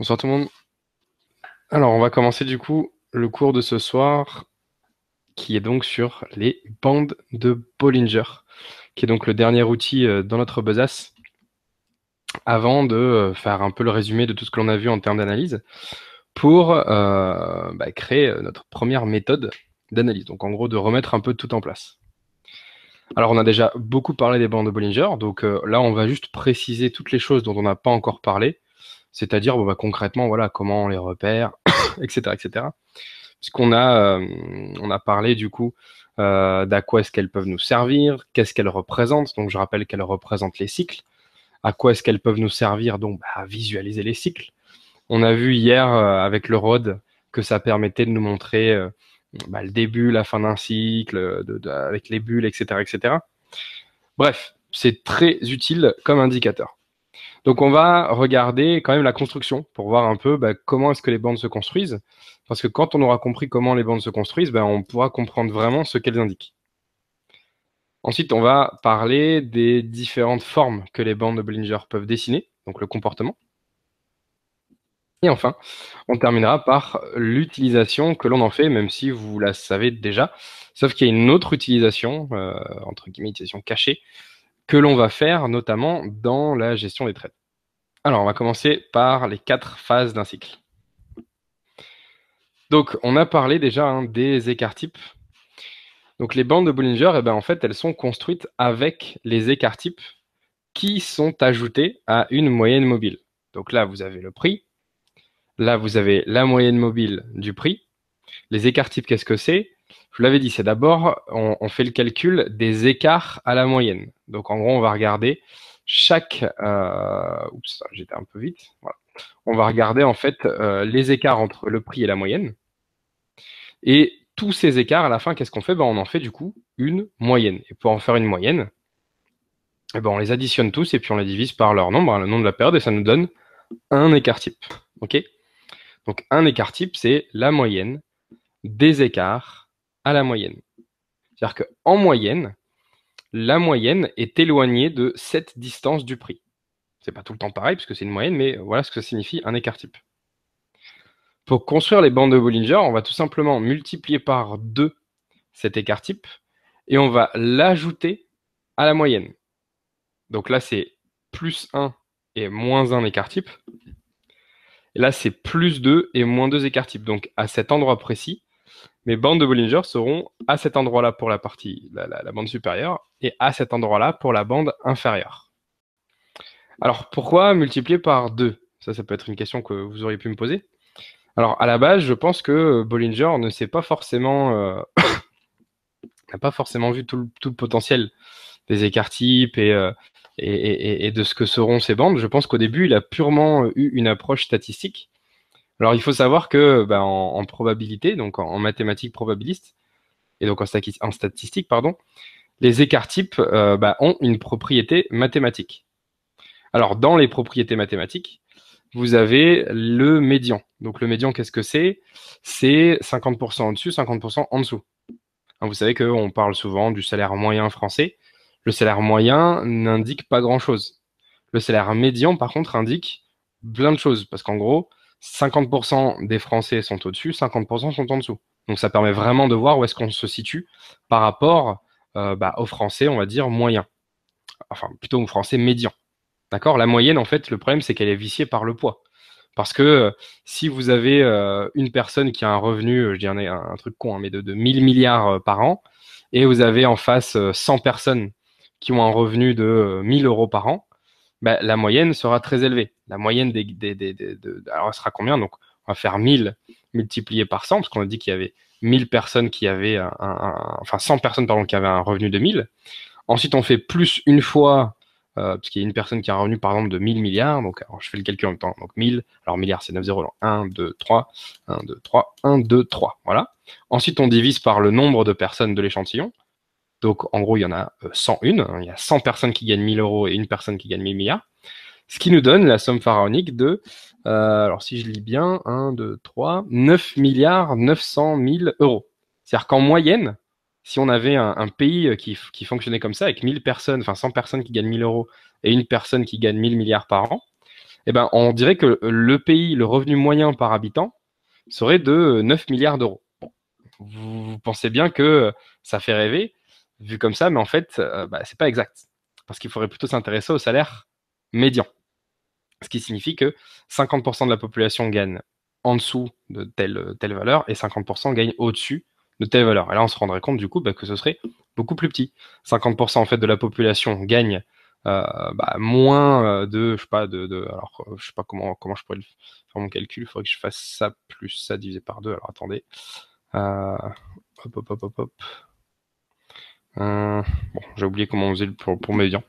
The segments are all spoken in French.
Bonsoir tout le monde. Alors, on va commencer du coup le cours de ce soir qui est donc sur les bandes de Bollinger, qui est donc le dernier outil euh, dans notre besace avant de euh, faire un peu le résumé de tout ce que l'on a vu en termes d'analyse pour euh, bah, créer notre première méthode d'analyse. Donc en gros de remettre un peu tout en place. Alors on a déjà beaucoup parlé des bandes de Bollinger, donc là on va juste préciser toutes les choses dont on n'a pas encore parlé c'est-à-dire bah, concrètement voilà comment on les repère, etc., etc. Puisqu'on a euh, on a parlé du coup euh, d'à quoi est-ce qu'elles peuvent nous servir, qu'est-ce qu'elles représentent. Donc je rappelle qu'elles représentent les cycles. À quoi est-ce qu'elles peuvent nous servir Donc bah, à visualiser les cycles. On a vu hier euh, avec le ROD que ça permettait de nous montrer euh, bah, le début, la fin d'un cycle, avec les bulles, etc., etc. Bref, c'est très utile comme indicateur. Donc on va regarder quand même la construction pour voir un peu bah, comment est-ce que les bandes se construisent. Parce que quand on aura compris comment les bandes se construisent, bah, on pourra comprendre vraiment ce qu'elles indiquent. Ensuite, on va parler des différentes formes que les bandes de Bollinger peuvent dessiner, donc le comportement. Et enfin, on terminera par l'utilisation que l'on en fait, même si vous la savez déjà, sauf qu'il y a une autre utilisation, euh, entre guillemets, utilisation cachée, que l'on va faire notamment dans la gestion des trades. Alors, on va commencer par les quatre phases d'un cycle. Donc, on a parlé déjà hein, des écarts types. Donc, les bandes de Bollinger, eh ben, en fait, elles sont construites avec les écarts types qui sont ajoutés à une moyenne mobile. Donc là, vous avez le prix. Là, vous avez la moyenne mobile du prix. Les écarts types, qu'est-ce que c'est je l'avais dit, c'est d'abord, on, fait le calcul des écarts à la moyenne. Donc en gros, on va regarder chaque... Euh, oups, j'étais un peu vite. On va regarder en fait euh, les écarts entre le prix et la moyenne. Et tous ces écarts, à la fin, qu'est-ce qu'on fait ben, On en fait du coup une moyenne. Et pour en faire une moyenne, eh ben, on les additionne tous et puis on les divise par leur nombre, hein, le nombre de la période, et ça nous donne un écart type. ok Donc un écart type, c'est la moyenne des écarts à la moyenne. C'est-à-dire qu'en moyenne, la moyenne est éloignée de cette distance du prix. C'est pas tout le temps pareil puisque c'est une moyenne, mais voilà ce que ça signifie un écart type. Pour construire les bandes de Bollinger, on va tout simplement multiplier par 2 cet écart type et on va l'ajouter à la moyenne. Donc là, c'est plus 1 et moins 1 écart type. Et là, c'est plus 2 et moins 2 écart types Donc à cet endroit précis, mes bandes de Bollinger seront à cet endroit-là pour la partie, la, bande supérieure, et à cet endroit-là pour la bande inférieure. Alors pourquoi multiplier par 2 Ça, ça peut être une question que vous auriez pu me poser. Alors à la base, je pense que Bollinger ne sait pas forcément, euh, n'a pas forcément vu tout le, potentiel des écarts types euh, et de ce que seront ces bandes. Je pense qu'au début, il a purement eu une approche statistique alors il faut savoir que ben, en, probabilité, donc en, mathématiques probabilistes, et donc en, statistique, pardon, les écarts types euh, ben, ont une propriété mathématique. Alors dans les propriétés mathématiques, vous avez le médian. Donc le médian, qu'est-ce que c'est C'est 50% en dessus 50% en dessous. Hein, vous savez qu'on parle souvent du salaire moyen français. Le salaire moyen n'indique pas grand-chose. Le salaire médian, par contre, indique plein de choses. Parce qu'en gros, 50% des Français sont au-dessus, 50% sont en dessous. Donc ça permet vraiment de voir où est-ce qu'on se situe par rapport euh, bah, aux Français, on va dire, moyen Enfin, plutôt aux Français médian D'accord La moyenne, en fait, le problème, c'est qu'elle est viciée par le poids. Parce que euh, si vous avez euh, une personne qui a un revenu, je dis un, truc con, hein, mais de, de 1000 milliards par an, et vous avez en face 100 personnes qui ont un revenu de 1000 euros par an, bah, la moyenne sera très élevée la moyenne des, des, des, de, alors elle sera combien Donc on va faire 1000 multiplié par 100 parce qu'on a dit qu'il y avait 1000 personnes qui avaient un, enfin 100 personnes pardon qui avaient un revenu de 1000. Ensuite, on fait plus une fois euh, parce qu'il y a une personne qui a un revenu par exemple de 1000 milliards, donc alors, je fais le calcul en même temps, donc 1000, alors milliards c'est 9 0, 1, 2, 3, 1, 2, 3, 1, 2, 3, voilà. Ensuite on divise par le nombre de personnes de l'échantillon, donc en gros il y en a 101, euh, il y a 100 personnes qui gagnent 1000 euros et une personne qui gagne 1000 milliards ce qui nous donne la somme pharaonique de, euh, alors si je lis bien, 1, 2, 3, 9 milliards 900 000 euros. C'est-à-dire qu'en moyenne, si on avait un, pays qui, fonctionnait comme ça, avec 1000 personnes, enfin 100 personnes qui gagnent 1000 euros et une personne qui gagne 1000 milliards par an, eh ben, on dirait que le pays, le revenu moyen par habitant, serait de 9 milliards d'euros. vous pensez bien que ça fait rêver, vu comme ça, mais en fait, euh, bah, c'est pas exact. Parce qu'il faudrait plutôt s'intéresser au salaire médian. Ce qui signifie que 50% de la population gagne en dessous de telle, euh, telle valeur et 50% gagne au-dessus de telle valeur. Et là, on se rendrait compte du coup bah, que ce serait beaucoup plus petit. 50% en fait de la population gagne euh, bah, moins euh, de, je sais pas, de, alors je sais pas comment, comment je pourrais faire mon calcul, il faudrait que je fasse ça plus ça divisé par deux. Alors attendez, hop, hop, hop, hop, hop. Euh, bon, j'ai oublié comment on faisait pour, pour Médian.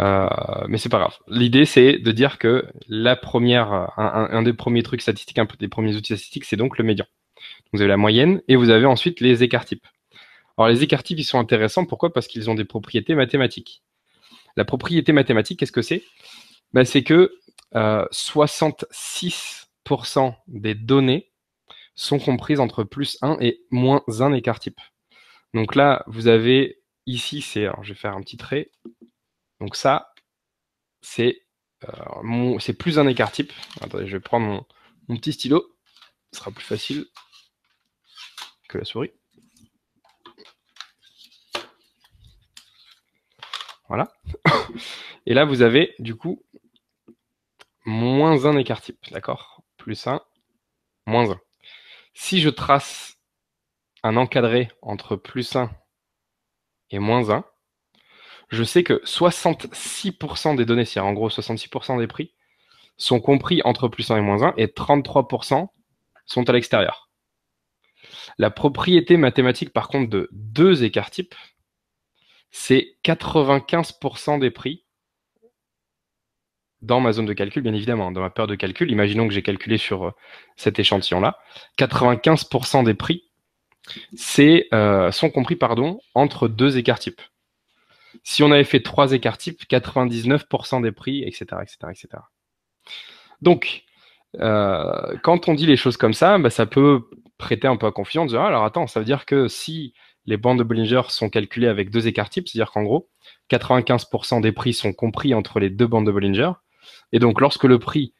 Euh, mais c'est pas grave. L'idée, c'est de dire que la première, un, des premiers trucs statistiques, un des premiers outils statistiques, c'est donc le médian. Vous avez la moyenne et vous avez ensuite les écarts types. Alors, les écarts types, ils sont intéressants. Pourquoi Parce qu'ils ont des propriétés mathématiques. La propriété mathématique, qu'est-ce que c'est ben, C'est que 66% euh, des données sont comprises entre plus 1 et moins 1 écart type. Donc là, vous avez ici, c'est, je vais faire un petit trait. Donc ça, euh, c'est plus un écart type. Attendez, je vais prendre mon, mon, petit stylo. Ce sera plus facile que la souris. Voilà. Et là, vous avez du coup moins un écart type, d'accord Plus 1, moins 1. Si je trace un encadré entre plus 1 et moins 1, je sais que 66% des données, c'est-à-dire en gros 66% des prix, sont compris entre plus 1 et moins 1 et 33% sont à l'extérieur. La propriété mathématique, par contre, de deux écarts types, c'est 95% des prix dans ma zone de calcul, bien évidemment, dans ma peur de calcul. Imaginons que j'ai calculé sur euh, cet échantillon-là. 95% des prix c'est, euh, sont compris pardon, entre deux écarts types. Si on avait fait trois écarts types, 99% des prix, etc., etc., etc. Donc, euh, quand on dit les choses comme ça, bah, ça peut prêter un peu à confiance. Ah, alors attends, ça veut dire que si les bandes de Bollinger sont calculées avec deux écarts types, c'est-à-dire qu'en gros, 95% des prix sont compris entre les deux bandes de Bollinger. Et donc, lorsque le prix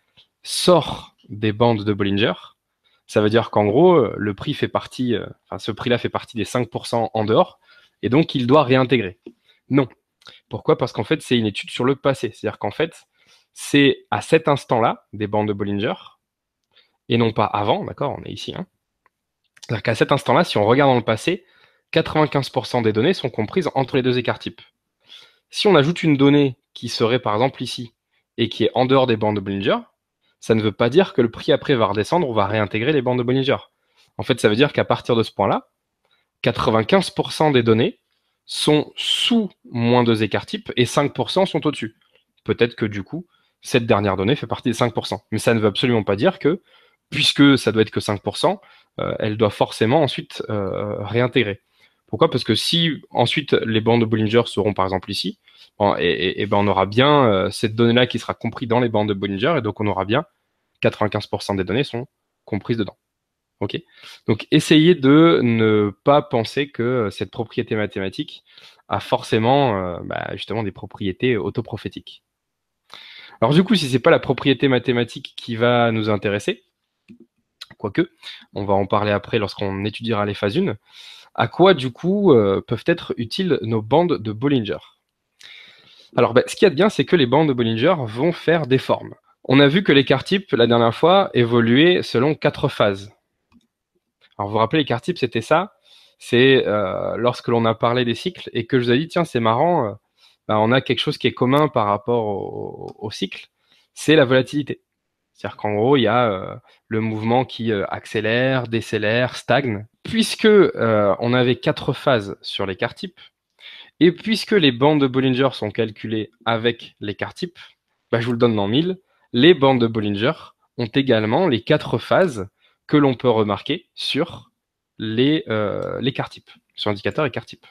sort des bandes de Bollinger, ça veut dire qu'en gros, euh, le prix fait partie, euh, enfin, ce prix-là fait partie des 5% en dehors, et donc il doit réintégrer. Non. Pourquoi Parce qu'en fait, c'est une étude sur le passé. C'est-à-dire qu'en fait, c'est à cet instant-là des bandes de Bollinger, et non pas avant, d'accord On est ici. Hein C'est-à-dire qu'à cet instant-là, si on regarde dans le passé, 95% des données sont comprises entre les deux écarts types. Si on ajoute une donnée qui serait par exemple ici, et qui est en dehors des bandes de Bollinger, ça ne veut pas dire que le prix après va redescendre, on va réintégrer les bandes de Bollinger. En fait, ça veut dire qu'à partir de ce point-là, 95% des données sont sous moins 2 écarts types et 5% sont au-dessus. Peut-être que du coup, cette dernière donnée fait partie des 5%. Mais ça ne veut absolument pas dire que, puisque ça doit être que 5%, euh, elle doit forcément ensuite euh, réintégrer. Pourquoi Parce que si ensuite les bandes de Bollinger seront par exemple ici, et, ben on aura bien euh, cette donnée-là qui sera comprise dans les bandes de Bollinger, et donc on aura bien 95% des données sont comprises dedans. Ok Donc essayez de ne pas penser que cette propriété mathématique a forcément euh, bah, justement des propriétés autoprophétiques. Alors du coup, si ce n'est pas la propriété mathématique qui va nous intéresser, quoique, on va en parler après lorsqu'on étudiera les phases 1, à quoi du coup euh, peuvent être utiles nos bandes de Bollinger Alors ben, ce qu'il y a de bien, c'est que les bandes de Bollinger vont faire des formes. On a vu que l'écart type, la dernière fois, évoluait selon quatre phases. Alors vous vous rappelez, l'écart type, c'était ça. C'est euh, lorsque l'on a parlé des cycles et que je vous ai dit, tiens, c'est marrant, euh, ben, on a quelque chose qui est commun par rapport au, cycle, c'est la volatilité. C'est-à-dire qu'en gros, il y a le mouvement qui accélère, décélère, stagne puisque euh, on avait quatre phases sur l'écart type, et puisque les bandes de Bollinger sont calculées avec l'écart type, bah, je vous le donne dans 1000, les bandes de Bollinger ont également les quatre phases que l'on peut remarquer sur les, euh, l'écart type, sur l'indicateur écart type.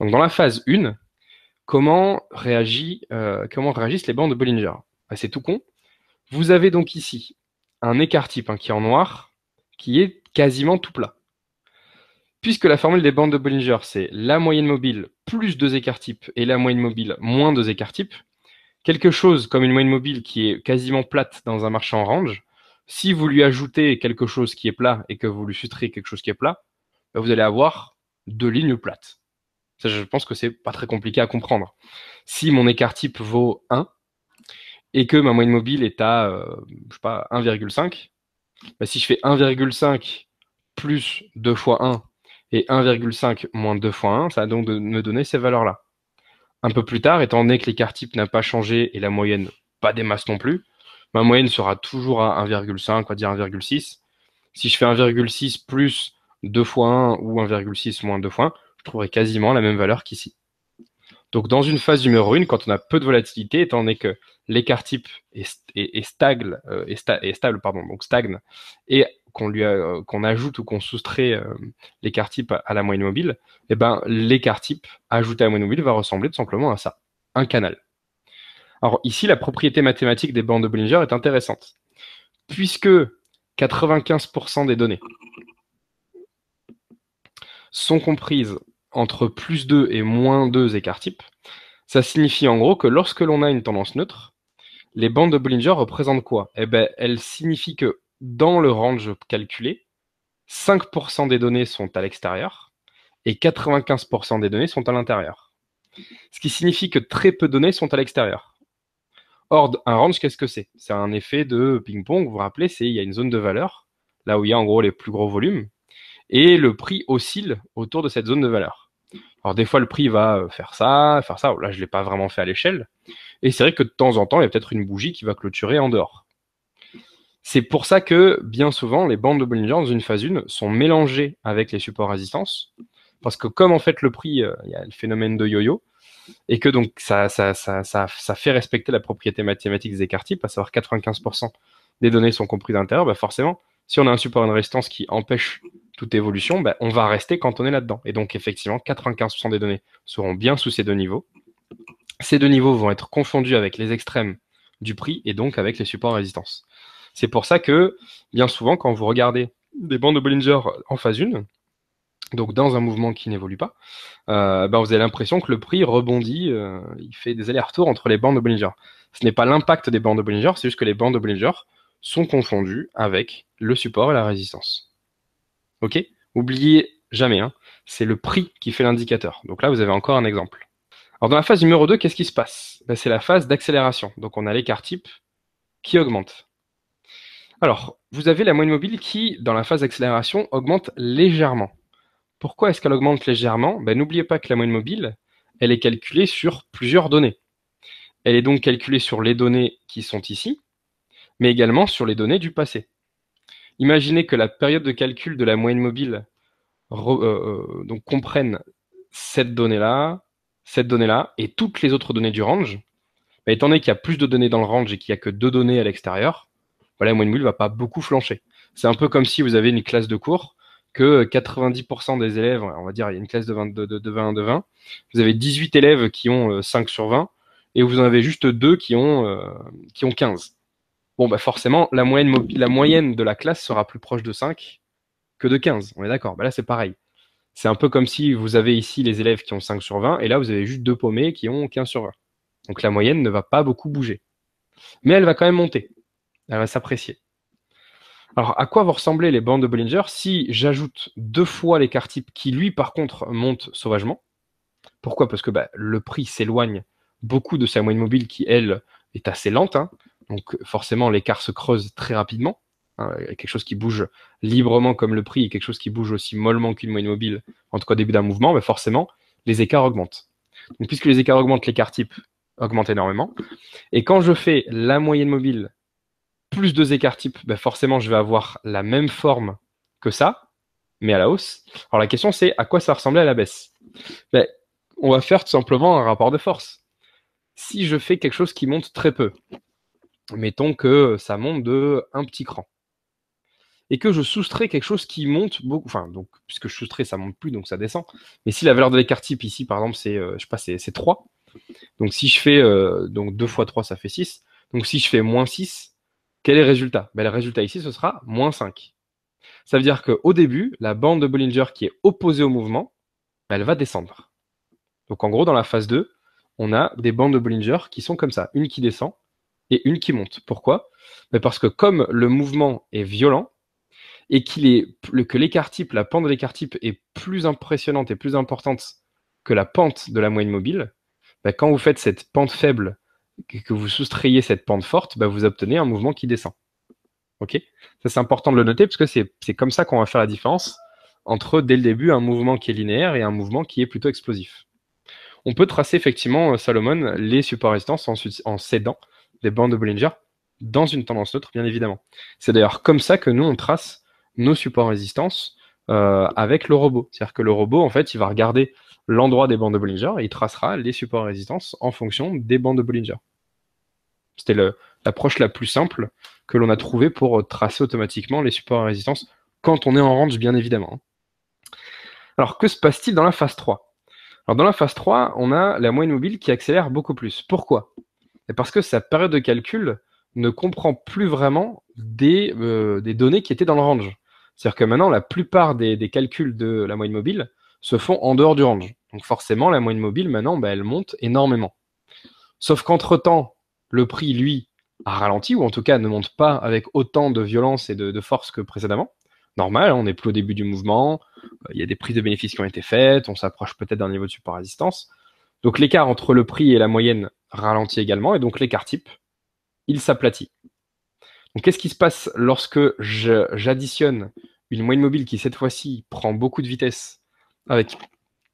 Donc dans la phase 1, euh, comment, réagissent les bandes de Bollinger bah, C'est tout con. Vous avez donc ici un écart type hein, qui est en noir, qui est quasiment tout plat. Puisque la formule des bandes de Bollinger, c'est la moyenne mobile plus deux écarts types et la moyenne mobile moins deux écarts types, quelque chose comme une moyenne mobile qui est quasiment plate dans un marché en range, si vous lui ajoutez quelque chose qui est plat et que vous lui soustrayez quelque chose qui est plat, bah, vous allez avoir deux lignes plates. je pense que c'est pas très compliqué à comprendre. Si mon écart type vaut 1 et que ma moyenne mobile est à, 1,5, euh, bah, si je fais 1,5 plus 2 fois 1, et 1,5 moins 2 fois 1, ça va donc me donner ces valeurs-là. Un peu plus tard, étant donné que l'écart type n'a pas changé et la moyenne pas des masses non plus, ma moyenne sera toujours à 1,5, on va dire 1,6. Si je fais 1,6 plus 2 fois 1 ou 1,6 moins 2 fois 1, je trouverai quasiment la même valeur qu'ici. Donc dans une phase numéro 1, quand on a peu de volatilité, étant donné que l'écart type est, est, euh, stable, pardon, donc stagne, et qu'on lui euh, qu'on ajoute ou qu'on soustrait euh, l'écart type à la moyenne mobile, eh ben l'écart type ajouté à la moyenne mobile va ressembler tout simplement à ça, un canal. Alors ici, la propriété mathématique des bandes de Bollinger est intéressante, puisque 95% des données sont comprises entre plus 2 et moins 2 écarts types, ça signifie en gros que lorsque l'on a une tendance neutre, les bandes de Bollinger représentent quoi Eh ben, elles signifient que dans le range calculé, 5% des données sont à l'extérieur et 95% des données sont à l'intérieur. Ce qui signifie que très peu de données sont à l'extérieur. Or, un range, qu'est-ce que c'est C'est un effet de ping-pong, vous vous rappelez, c'est il y a une zone de valeur, là où il y a en gros les plus gros volumes, et le prix oscille autour de cette zone de valeur. Alors des fois le prix va euh, faire ça, faire ça, là je ne l'ai pas vraiment fait à l'échelle, et c'est vrai que de temps en temps, il y a peut-être une bougie qui va clôturer en dehors. C'est pour ça que, bien souvent, les bandes de Bollinger dans une phase 1 sont mélangées avec les supports résistance. Parce que comme en fait le prix, euh, il y a le phénomène de yo-yo, et que donc ça, fait respecter la propriété mathématique des écarts types, à savoir 95% des données sont comprises à bah forcément, si on a un support et une résistance qui empêche toute évolution, bah, on va rester quand on est là-dedans. Et donc effectivement, 95% des données seront bien sous ces deux niveaux. Ces deux niveaux vont être confondus avec les extrêmes du prix et donc avec les supports résistance. C'est pour ça que, bien souvent, quand vous regardez des bandes de Bollinger en phase 1, donc dans un mouvement qui n'évolue pas, euh, ben, vous avez l'impression que le prix rebondit, euh, il fait des allers-retours entre les bandes de Bollinger. Ce n'est pas l'impact des bandes de Bollinger, c'est juste que les bandes de Bollinger sont confondues avec le support et la résistance. Ok Oubliez jamais, hein, c'est le prix qui fait l'indicateur. Donc là, vous avez encore un exemple. Alors dans la phase numéro 2, qu'est-ce qui se passe ben, C'est la phase d'accélération. Donc on a l'écart type qui augmente. Alors, vous avez la moyenne mobile qui, dans la phase d'accélération, augmente légèrement. Pourquoi est-ce qu'elle augmente légèrement ben, N'oubliez pas que la moyenne mobile, elle est calculée sur plusieurs données. Elle est donc calculée sur les données qui sont ici, mais également sur les données du passé. Imaginez que la période de calcul de la moyenne mobile euh, euh, donc comprenne cette donnée-là, cette donnée-là et toutes les autres données du range. Ben, étant donné qu'il y a plus de données dans le range et qu'il n'y a que deux données à l'extérieur, voilà, mule va pas beaucoup flancher. C'est un peu comme si vous avez une classe de cours que 90% euh, des élèves, on va dire, il y a une classe de 20, de, 20, de 20, vous avez 18 élèves qui ont 5 euh, sur 20 et vous en avez juste deux qui ont, euh, qui ont 15. Bon, bah forcément, la moyenne, la moyenne de la classe sera plus proche de 5 que de 15. On est d'accord. Bah là, c'est pareil. C'est un peu comme si vous avez ici les élèves qui ont 5 sur 20 et là, vous avez juste deux paumés qui ont 15 sur 20. Donc la moyenne ne va pas beaucoup bouger. Mais elle va quand même monter elle va s'apprécier. Alors, à quoi vont ressembler les bandes de Bollinger si j'ajoute deux fois l'écart type qui, lui, par contre, monte sauvagement Pourquoi Parce que bah, le prix s'éloigne beaucoup de sa moyenne mobile qui, elle, est assez lente. Hein. Donc, forcément, l'écart se creuse très rapidement. Hein. a quelque chose qui bouge librement comme le prix et quelque chose qui bouge aussi mollement qu'une moyenne mobile, en tout cas au début d'un mouvement, mais bah, forcément, les écarts augmentent. Donc, puisque les écarts augmentent, l'écart type augmente énormément. Et quand je fais la moyenne mobile plus deux écarts types, bah, forcément, je vais avoir la même forme que ça, mais à la hausse. Alors la question, c'est à quoi ça ressemblait à la baisse bah, On va faire tout simplement un rapport de force. Si je fais quelque chose qui monte très peu, mettons que ça monte de un petit cran, et que je soustrais quelque chose qui monte beaucoup, enfin, donc, puisque je soustrais, ça monte plus, donc ça descend. Mais si la valeur de l'écart type ici, par exemple, c'est, euh, je sais c'est 3, donc si je fais euh, donc 2 fois 3, ça fait 6, donc si je fais moins 6, quel est le résultat ben, Le résultat ici, ce sera moins 5. Ça veut dire qu'au début, la bande de Bollinger qui est opposée au mouvement, ben, elle va descendre. Donc en gros, dans la phase 2, on a des bandes de Bollinger qui sont comme ça, une qui descend et une qui monte. Pourquoi ben, Parce que comme le mouvement est violent, et que l'écart type, la pente de l'écart type est plus impressionnante et plus importante que la pente de la moyenne mobile, quand vous faites cette pente faible que vous soustrayez cette pente forte, bah, vous obtenez un mouvement qui descend. Ok Ça, c'est important de le noter parce que c'est comme ça qu'on va faire la différence entre, dès le début, un mouvement qui est linéaire et un mouvement qui est plutôt explosif. On peut tracer effectivement, euh, Salomon, les supports résistance en, en cédant les bandes de Bollinger dans une tendance neutre, bien évidemment. C'est d'ailleurs comme ça que nous, on trace nos supports résistance euh, avec le robot. C'est-à-dire que le robot, en fait, il va regarder l'endroit des bandes de Bollinger et il tracera les supports résistance en fonction des bandes de Bollinger. C'était l'approche la plus simple que l'on a trouvée pour euh, tracer automatiquement les supports et résistance quand on est en range, bien évidemment. Alors, que se passe-t-il dans la phase 3 Alors, dans la phase 3, on a la moyenne mobile qui accélère beaucoup plus. Pourquoi eh, Parce que sa période de calcul ne comprend plus vraiment euh, des, données qui étaient dans le range. C'est-à-dire que maintenant, la plupart des, calculs de la moyenne mobile se font en dehors du range. Donc forcément, la moyenne mobile, maintenant, bah, elle monte énormément. Sauf qu'entre-temps, le prix, lui, a ralenti, ou en tout cas ne monte pas avec autant de violence et de, force que précédemment. Normal, hein, on n'est plus au début du mouvement, euh, il y a des prises de bénéfices qui ont été faites, on s'approche peut-être d'un niveau de support résistance. Donc l'écart entre le prix et la moyenne ralentit également, et donc l'écart type, il s'aplatit. Donc qu'est-ce qui se passe lorsque j'additionne une moyenne mobile qui cette fois-ci prend beaucoup de vitesse avec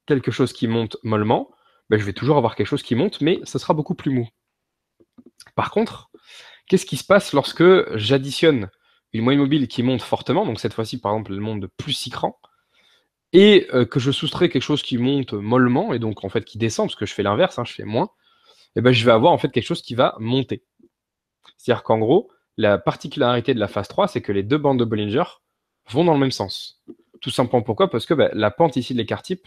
quelque chose qui monte mollement ben, Je vais toujours avoir quelque chose qui monte, mais ce sera beaucoup plus mou. Par contre, qu'est-ce qui se passe lorsque j'additionne une moyenne mobile qui monte fortement, donc cette fois-ci par exemple le monde de plus 6 crans, et euh, que je soustrais quelque chose qui monte mollement, et donc en fait qui descend, parce que je fais l'inverse, hein, je fais moins, et eh ben je vais avoir en fait quelque chose qui va monter. C'est-à-dire qu'en gros, la particularité de la phase 3, c'est que les deux bandes de Bollinger vont dans le même sens. Tout simplement pourquoi Parce que ben, la pente ici de l'écart type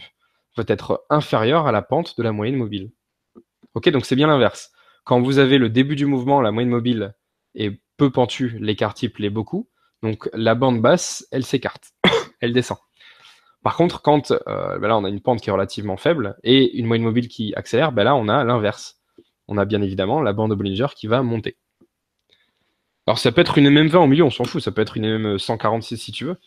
va être inférieure à la pente de la moyenne mobile. Ok, donc c'est bien l'inverse. Quand vous avez le début du mouvement, la moyenne mobile est peu pentue, l'écart type l'est beaucoup. Donc la bande basse, elle s'écarte, elle descend. Par contre, quand euh, ben là on a une pente qui est relativement faible et une moyenne mobile qui accélère, ben là on a l'inverse. On a bien évidemment la bande Bollinger qui va monter. Alors ça peut être une MM20 au milieu, on s'en fout, ça peut être une MM146 si tu veux.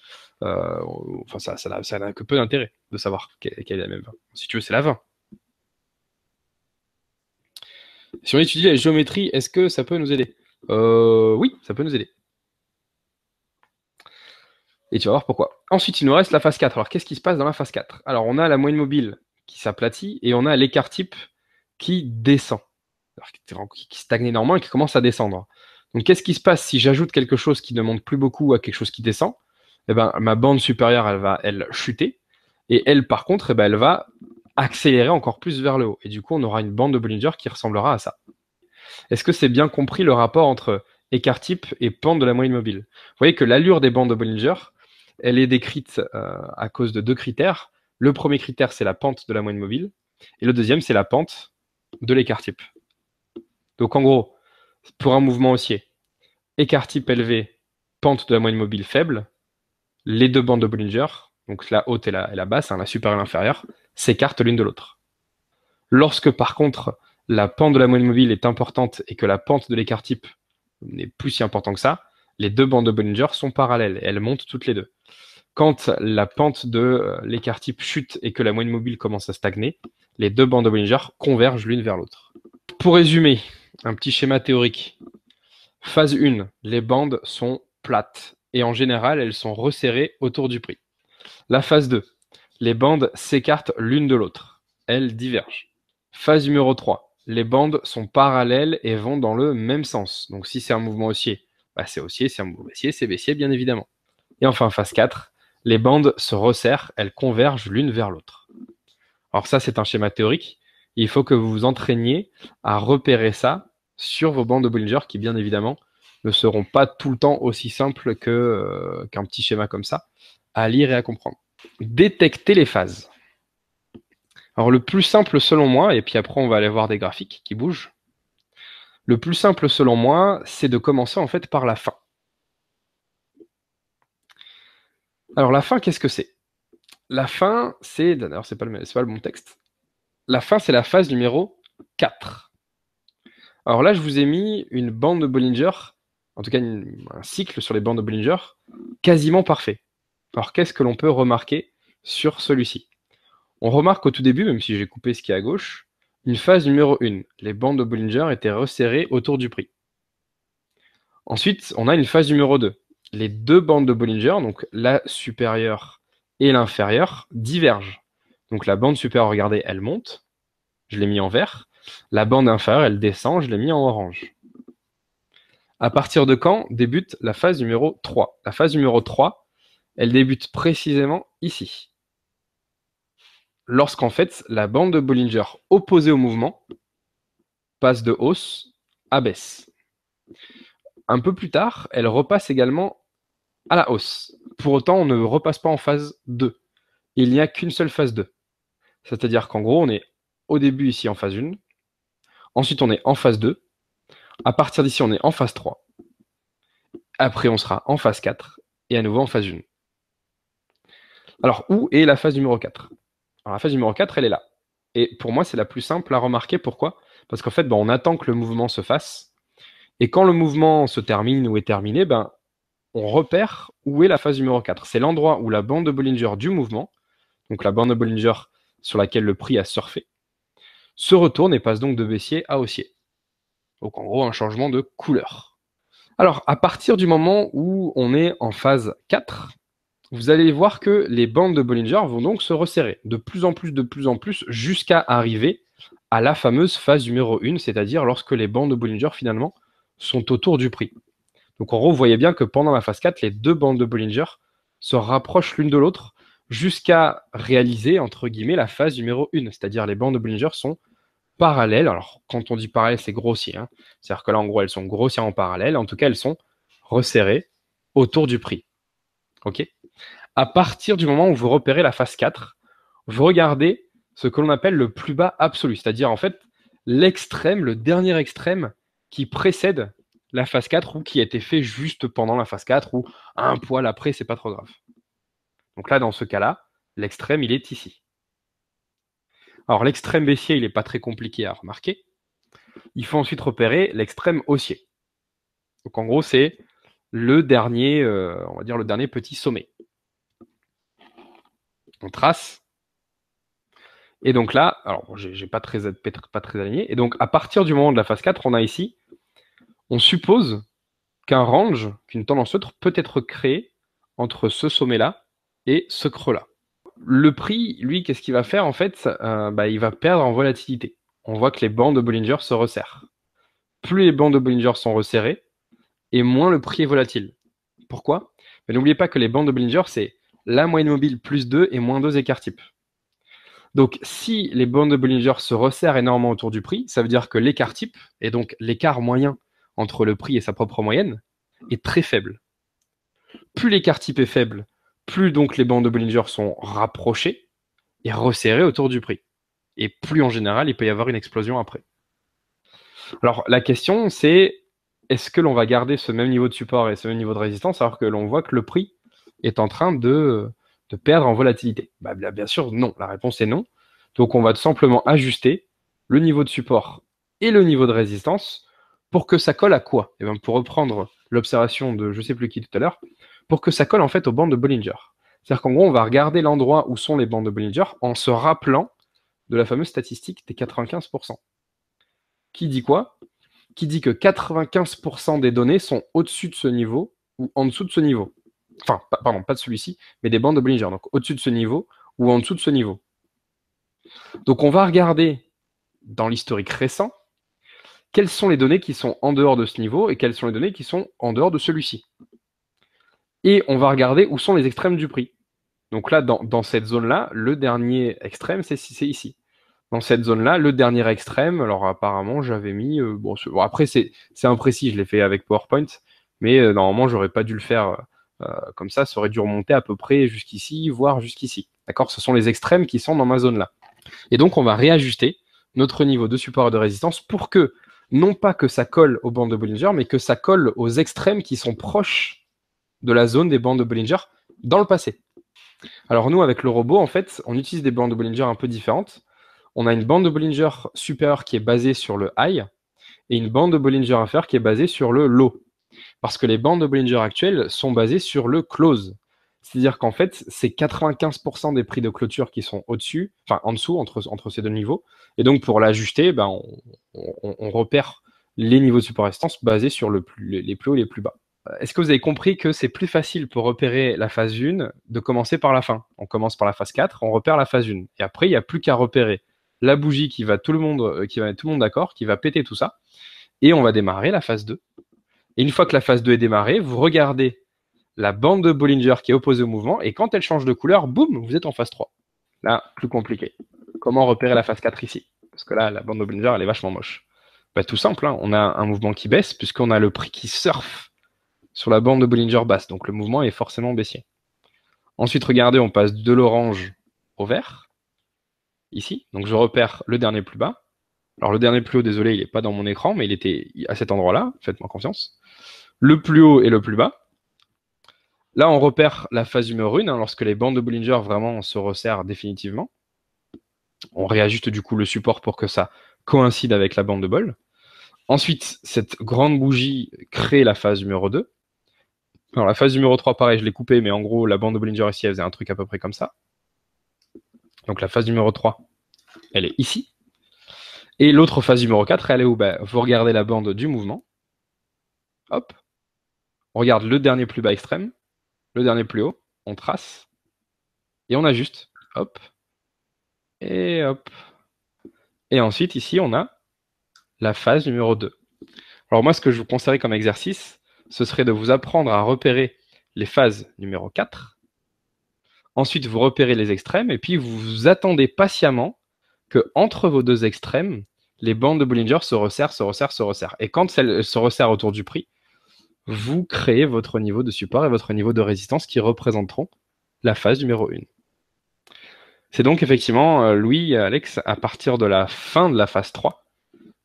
Euh, enfin ça n'a ça, que peu d'intérêt de savoir quelle, quelle est la MM20. Si tu veux, c'est la 20. Si on étudie la géométrie, est-ce que ça peut nous aider euh, Oui, ça peut nous aider. Et tu vas voir pourquoi. Ensuite, il nous reste la phase 4. Alors, qu'est-ce qui se passe dans la phase 4 Alors, on a la moyenne mobile qui s'aplatit et on a l'écart type qui descend, Alors, qui stagne normalement et qui commence à descendre. Donc, qu'est-ce qui se passe si j'ajoute quelque chose qui ne monte plus beaucoup à quelque chose qui descend Eh ben, ma bande supérieure, elle va, elle, chuter. Et elle, par contre, eh ben, elle va accélérer encore plus vers le haut. Et du coup, on aura une bande de Bollinger qui ressemblera à ça. Est-ce que c'est bien compris le rapport entre écart type et pente de la moyenne mobile Vous voyez que l'allure des bandes de Bollinger, elle est décrite euh, à cause de deux critères. Le premier critère, c'est la pente de la moyenne mobile. Et le deuxième, c'est la pente de l'écart type. Donc en gros, pour un mouvement haussier, écart type élevé, pente de la moyenne mobile faible, les deux bandes de Bollinger donc la haute et la, basse, hein, la supérieure et l'inférieure, s'écartent l'une de l'autre. Lorsque par contre la pente de la moyenne mobile est importante et que la pente de l'écart type n'est plus si importante que ça, les deux bandes de Bollinger sont parallèles et elles montent toutes les deux. Quand la pente de euh, l'écart type chute et que la moyenne mobile commence à stagner, les deux bandes de Bollinger convergent l'une vers l'autre. Pour résumer, un petit schéma théorique. Phase 1, les bandes sont plates et en général elles sont resserrées autour du prix. La phase 2, les bandes s'écartent l'une de l'autre, elles divergent. Phase numéro 3, les bandes sont parallèles et vont dans le même sens. Donc si c'est un mouvement haussier, bah, c'est haussier, c'est un mouvement baissier, c'est baissier bien évidemment. Et enfin phase 4, les bandes se resserrent, elles convergent l'une vers l'autre. Alors ça c'est un schéma théorique, il faut que vous vous entraîniez à repérer ça sur vos bandes de Bollinger qui bien évidemment ne seront pas tout le temps aussi simples euh, qu'un petit schéma comme ça à lire et à comprendre. Détecter les phases. Alors le plus simple selon moi, et puis après on va aller voir des graphiques qui bougent, le plus simple selon moi, c'est de commencer en fait par la fin. Alors la fin, qu'est-ce que c'est La fin, c'est... D'ailleurs, c'est pas, le... pas le bon texte. La fin, c'est la phase numéro 4. Alors là, je vous ai mis une bande de Bollinger, en tout cas un cycle sur les bandes de Bollinger, quasiment parfait. Alors qu'est-ce que l'on peut remarquer sur celui-ci On remarque au tout début, même si j'ai coupé ce qui est à gauche, une phase numéro 1. Les bandes de Bollinger étaient resserrées autour du prix. Ensuite, on a une phase numéro 2. Les deux bandes de Bollinger, donc la supérieure et l'inférieure, divergent. Donc la bande supérieure, regardez, elle monte. Je l'ai mis en vert. La bande inférieure, elle descend. Je l'ai mis en orange. À partir de quand débute la phase numéro 3 La phase numéro 3, elle débute précisément ici. Lorsqu'en fait, la bande de Bollinger opposée au mouvement passe de hausse à baisse. Un peu plus tard, elle repasse également à la hausse. Pour autant, on ne repasse pas en phase 2. Il n'y a qu'une seule phase 2. C'est-à-dire qu'en gros, on est au début ici en phase 1, ensuite on est en phase 2, à partir d'ici on est en phase 3, après on sera en phase 4 et à nouveau en phase 1. Alors, où est la phase numéro 4 Alors, la phase numéro 4, elle est là. Et pour moi, c'est la plus simple à remarquer. Pourquoi Parce qu'en fait, ben, on attend que le mouvement se fasse. Et quand le mouvement se termine ou est terminé, ben, on repère où est la phase numéro 4. C'est l'endroit où la bande de Bollinger du mouvement, donc la bande de Bollinger sur laquelle le prix a surfé, se retourne et passe donc de baissier à haussier. Donc en gros, un changement de couleur. Alors, à partir du moment où on est en phase 4, vous allez voir que les bandes de Bollinger vont donc se resserrer de plus en plus, de plus en plus, jusqu'à arriver à la fameuse phase numéro 1, c'est-à-dire lorsque les bandes de Bollinger finalement sont autour du prix. Donc en gros, vous voyez bien que pendant la phase 4, les deux bandes de Bollinger se rapprochent l'une de l'autre jusqu'à réaliser, entre guillemets, la phase numéro 1, c'est-à-dire les bandes de Bollinger sont parallèles. Alors quand on dit parallèle, c'est grossier. Hein. C'est-à-dire que là, en gros, elles sont grossières en parallèle, en tout cas, elles sont resserrées autour du prix. OK à partir du moment où vous repérez la phase 4, vous regardez ce que l'on appelle le plus bas absolu, c'est-à-dire en fait l'extrême, le dernier extrême qui précède la phase 4 ou qui a été fait juste pendant la phase 4 ou un poil après, c'est pas trop grave. Donc là, dans ce cas-là, l'extrême, il est ici. Alors l'extrême baissier, il n'est pas très compliqué à remarquer. Il faut ensuite repérer l'extrême haussier. Donc en gros, c'est le dernier, euh, on va dire le dernier petit sommet on trace. Et donc là, alors j'ai pas très, pas très aligné. Et donc à partir du moment de la phase 4, on a ici, on suppose qu'un range, qu'une tendance autre, peut être créée entre ce sommet-là et ce creux-là. Le prix, lui, qu'est-ce qu'il va faire en fait euh, bah, Il va perdre en volatilité. On voit que les bandes de Bollinger se resserrent. Plus les bandes de Bollinger sont resserrées, et moins le prix est volatile. Pourquoi mais N'oubliez pas que les bandes de Bollinger, c'est la moyenne mobile plus 2 et moins 2 écart type. Donc, si les bandes de Bollinger se resserrent énormément autour du prix, ça veut dire que l'écart type, et donc l'écart moyen entre le prix et sa propre moyenne, est très faible. Plus l'écart type est faible, plus donc les bandes de Bollinger sont rapprochées et resserrées autour du prix. Et plus en général, il peut y avoir une explosion après. Alors, la question, c'est est-ce que l'on va garder ce même niveau de support et ce même niveau de résistance alors que l'on voit que le prix est en train de, perdre en volatilité bah, Bien sûr, non. La réponse est non. Donc, on va tout simplement ajuster le niveau de support et le niveau de résistance pour que ça colle à quoi et eh bien Pour reprendre l'observation de je sais plus qui tout à l'heure, pour que ça colle en fait aux bandes de Bollinger. C'est-à-dire qu'en gros, on va regarder l'endroit où sont les bandes de Bollinger en se rappelant de la fameuse statistique des 95%. Qui dit quoi Qui dit que 95% des données sont au-dessus de ce niveau ou en dessous de ce niveau enfin, pardon, pas de celui-ci, mais des bandes bollinger. donc au-dessus de ce niveau ou en dessous de ce niveau. Donc on va regarder dans l'historique récent quelles sont les données qui sont en dehors de ce niveau et quelles sont les données qui sont en dehors de celui-ci. Et on va regarder où sont les extrêmes du prix. Donc là, dans, cette zone-là, le dernier extrême, c'est ici. Dans cette zone-là, le dernier extrême, alors apparemment, j'avais mis... Euh, bon, après, c'est imprécis, je l'ai fait avec PowerPoint, mais euh, normalement, j'aurais pas dû le faire euh, euh, comme ça, ça aurait dû remonter à peu près jusqu'ici, voire jusqu'ici. D'accord Ce sont les extrêmes qui sont dans ma zone là. Et donc, on va réajuster notre niveau de support et de résistance pour que, non pas que ça colle aux bandes de Bollinger, mais que ça colle aux extrêmes qui sont proches de la zone des bandes de Bollinger dans le passé. Alors nous, avec le robot, en fait, on utilise des bandes de Bollinger un peu différentes. On a une bande de Bollinger supérieure qui est basée sur le high et une bande de Bollinger inférieure qui est basée sur le low. Parce que les bandes de Bollinger actuelles sont basées sur le close. C'est-à-dire qu'en fait, c'est 95% des prix de clôture qui sont au-dessus, enfin en dessous, entre, ces deux niveaux. Et donc, pour l'ajuster, ben, on, repère les niveaux de support résistance basés sur les plus hauts et les plus bas. Euh, est-ce que vous avez compris que c'est plus facile pour repérer la phase 1 de commencer par la fin On commence par la phase 4, on repère la phase 1. Et après, il n'y a plus qu'à repérer la bougie qui va tout le monde, euh, qui va mettre tout le monde d'accord, qui va péter tout ça. Et on va démarrer la phase 2 et une fois que la phase 2 est démarrée, vous regardez la bande de Bollinger qui est opposée au mouvement, et quand elle change de couleur, boum, vous êtes en phase 3. Là, plus compliqué. Comment repérer la phase 4 ici Parce que là, la bande de Bollinger, elle est vachement moche. Pas bah, tout simple, hein. on a un mouvement qui baisse, puisqu'on a le prix qui surfe sur la bande de Bollinger basse, donc le mouvement est forcément baissier. Ensuite, regardez, on passe de l'orange au vert, ici, donc je repère le dernier plus bas, alors le dernier plus haut, désolé, il n'est pas dans mon écran, mais il était à cet endroit-là, faites-moi confiance. Le plus haut et le plus bas. Là, on repère la phase numéro 1, hein, lorsque les bandes de Bollinger vraiment se resserrent définitivement. On réajuste du coup le support pour que ça coïncide avec la bande de bol. Ensuite, cette grande bougie crée la phase numéro 2. Alors, la phase numéro 3, pareil, je l'ai coupée, mais en gros, la bande de Bollinger ici, elle faisait un truc à peu près comme ça. Donc, la phase numéro 3, elle est ici. Et l'autre phase numéro 4, elle est où ben, Vous regardez la bande du mouvement. Hop. On regarde le dernier plus bas extrême, le dernier plus haut, on trace, et on ajuste. Hop. Et hop. Et ensuite, ici, on a la phase numéro 2. Alors moi, ce que je vous conseillerais comme exercice, ce serait de vous apprendre à repérer les phases numéro 4. Ensuite, vous repérez les extrêmes et puis vous, vous attendez patiemment que entre vos deux extrêmes, les bandes de Bollinger se resserrent, se resserrent, se resserrent. Et quand elles se resserrent autour du prix, vous créez votre niveau de support et votre niveau de résistance qui représenteront la phase numéro 1. C'est donc effectivement, euh, Louis, Alex, à partir de la fin de la phase 3,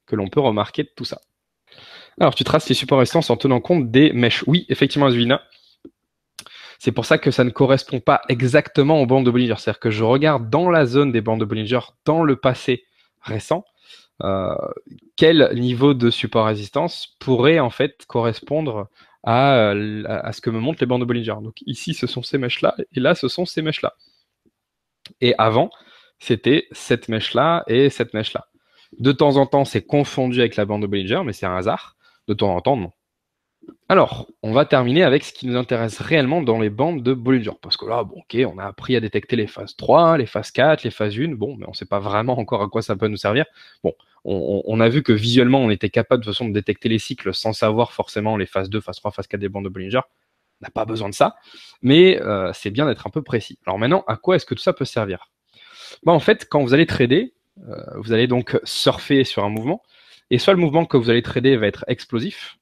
que l'on peut remarquer tout ça. Alors, tu traces les supports résistance en tenant compte des mèches. Oui, effectivement, Azulina, c'est pour ça que ça ne correspond pas exactement aux bandes de Bollinger. C'est-à-dire que je regarde dans la zone des bandes de Bollinger, dans le passé récent, euh, quel niveau de support résistance pourrait en fait correspondre euh, à, à, ce que me montrent les bandes de Bollinger. Donc ici, ce sont ces mèches-là, et là, ce sont ces mèches-là. Et avant, c'était cette mèche-là et cette mèche-là. De temps en temps, c'est confondu avec la bande de Bollinger, mais c'est un hasard. De temps en temps, non. Alors, on va terminer avec ce qui nous intéresse réellement dans les bandes de Bollinger. Parce que là, bon, ok, on a appris à détecter les phases 3, les phases 4, les phases 1. Bon, mais on ne sait pas vraiment encore à quoi ça peut nous servir. Bon, on, a vu que visuellement, on était capable de façon de détecter les cycles sans savoir forcément les phases 2, phase 3, phase 4 des bandes de Bollinger. On n'a pas besoin de ça. Mais euh, c'est bien d'être un peu précis. Alors maintenant, à quoi est-ce que tout ça peut servir bah, En fait, quand vous allez trader, euh, vous allez donc surfer sur un mouvement. Et soit le mouvement que vous allez trader va être explosif,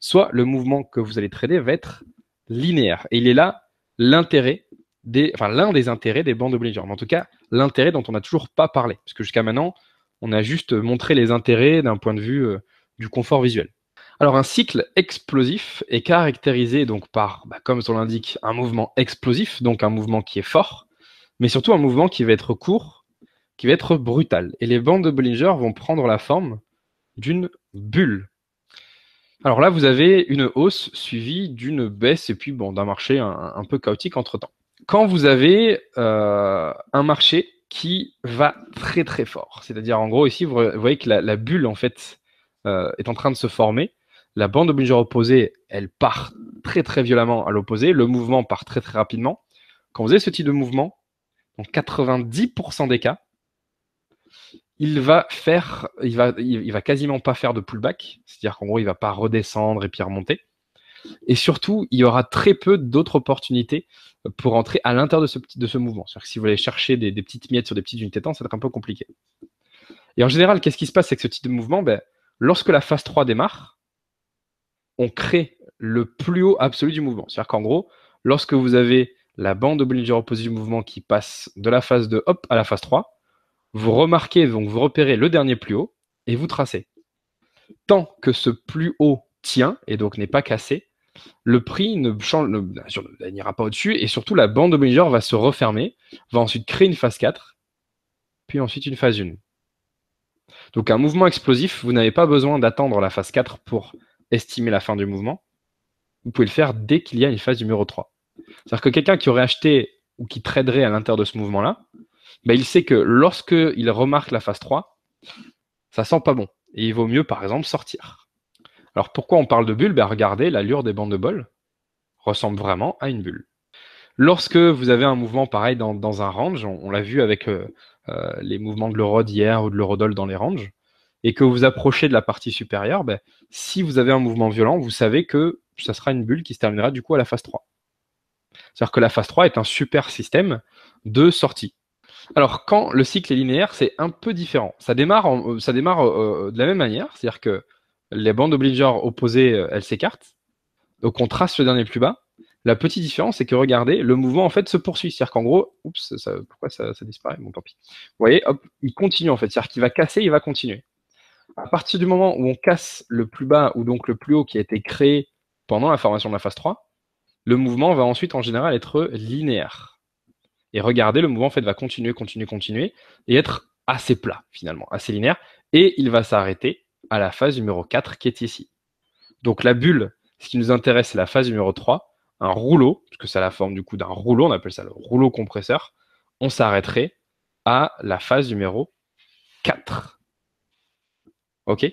soit le mouvement que vous allez trader va être linéaire. Et il est là l'intérêt des, enfin l'un des intérêts des bandes de mais en tout cas l'intérêt dont on n'a toujours pas parlé, parce que jusqu'à maintenant on a juste montré les intérêts d'un point de vue euh, du confort visuel. Alors un cycle explosif est caractérisé donc par, bah, comme on l'indique, un mouvement explosif, donc un mouvement qui est fort, mais surtout un mouvement qui va être court, qui va être brutal. Et les bandes de Bollinger vont prendre la forme d'une bulle. Alors là, vous avez une hausse suivie d'une baisse et puis bon, d'un marché un, peu chaotique entre-temps. Quand vous avez euh, un marché qui va très très fort, c'est-à-dire en gros ici, vous voyez que la, bulle en fait euh, est en train de se former, la bande binger opposée, elle part très très violemment à l'opposé, le mouvement part très très rapidement. Quand vous avez ce type de mouvement, dans 90% des cas, il va faire, il va, il, va quasiment pas faire de pullback, c'est-à-dire qu'en gros, il va pas redescendre et puis remonter. Et surtout, il y aura très peu d'autres opportunités pour entrer à l'intérieur de ce, de ce mouvement. C'est-à-dire que si vous allez chercher des, petites miettes sur des petites unités de temps, ça va être un peu compliqué. Et en général, qu'est-ce qui se passe avec ce type de mouvement ben, Lorsque la phase 3 démarre, on crée le plus haut absolu du mouvement. C'est-à-dire qu'en gros, lorsque vous avez la bande obligée opposée du mouvement qui passe de la phase 2 hop, à la phase 3, vous remarquez donc vous repérez le dernier plus haut et vous tracez. Tant que ce plus haut tient et donc n'est pas cassé, le prix ne n'ira pas au-dessus et surtout la bande obligeur va se refermer, va ensuite créer une phase 4, puis ensuite une phase 1. Donc un mouvement explosif, vous n'avez pas besoin d'attendre la phase 4 pour estimer la fin du mouvement. Vous pouvez le faire dès qu'il y a une phase numéro 3. C'est-à-dire que quelqu'un qui aurait acheté ou qui traderait à l'intérieur de ce mouvement-là, ben, il sait que lorsqu'il remarque la phase 3, ça sent pas bon. Et il vaut mieux, par exemple, sortir. Alors pourquoi on parle de bulle Ben Regardez, l'allure des bandes de bol ressemble vraiment à une bulle. Lorsque vous avez un mouvement pareil dans, un range, on, l'a vu avec euh, euh, les mouvements de l'Eurod hier ou de l'Eurodol dans les ranges, et que vous approchez de la partie supérieure, ben si vous avez un mouvement violent, vous savez que ça sera une bulle qui se terminera du coup à la phase 3. C'est-à-dire que la phase 3 est un super système de sortie. Alors, quand le cycle est linéaire, c'est un peu différent. Ça démarre, euh, ça démarre euh, euh, de la même manière, c'est-à-dire que les bandes obligeurs opposées, elles s'écartent. Donc, on trace le dernier plus bas. La petite différence, c'est que regardez, le mouvement en fait se poursuit. C'est-à-dire qu'en gros, oups, ça, pourquoi ça, disparaît Bon, tant pis. Vous voyez, hop, il continue en fait. C'est-à-dire qu'il va casser, il va continuer. À partir du moment où on casse le plus bas ou donc le plus haut qui a été créé pendant la formation de la phase 3, le mouvement va ensuite en général être linéaire et regardez le mouvement en fait va continuer, continuer, continuer et être assez plat finalement, assez linéaire et il va s'arrêter à la phase numéro 4 qui est ici. Donc la bulle, ce qui nous intéresse c'est la phase numéro 3, un rouleau, parce que ça a la forme du coup d'un rouleau, on appelle ça le rouleau compresseur, on s'arrêterait à la phase numéro 4. OK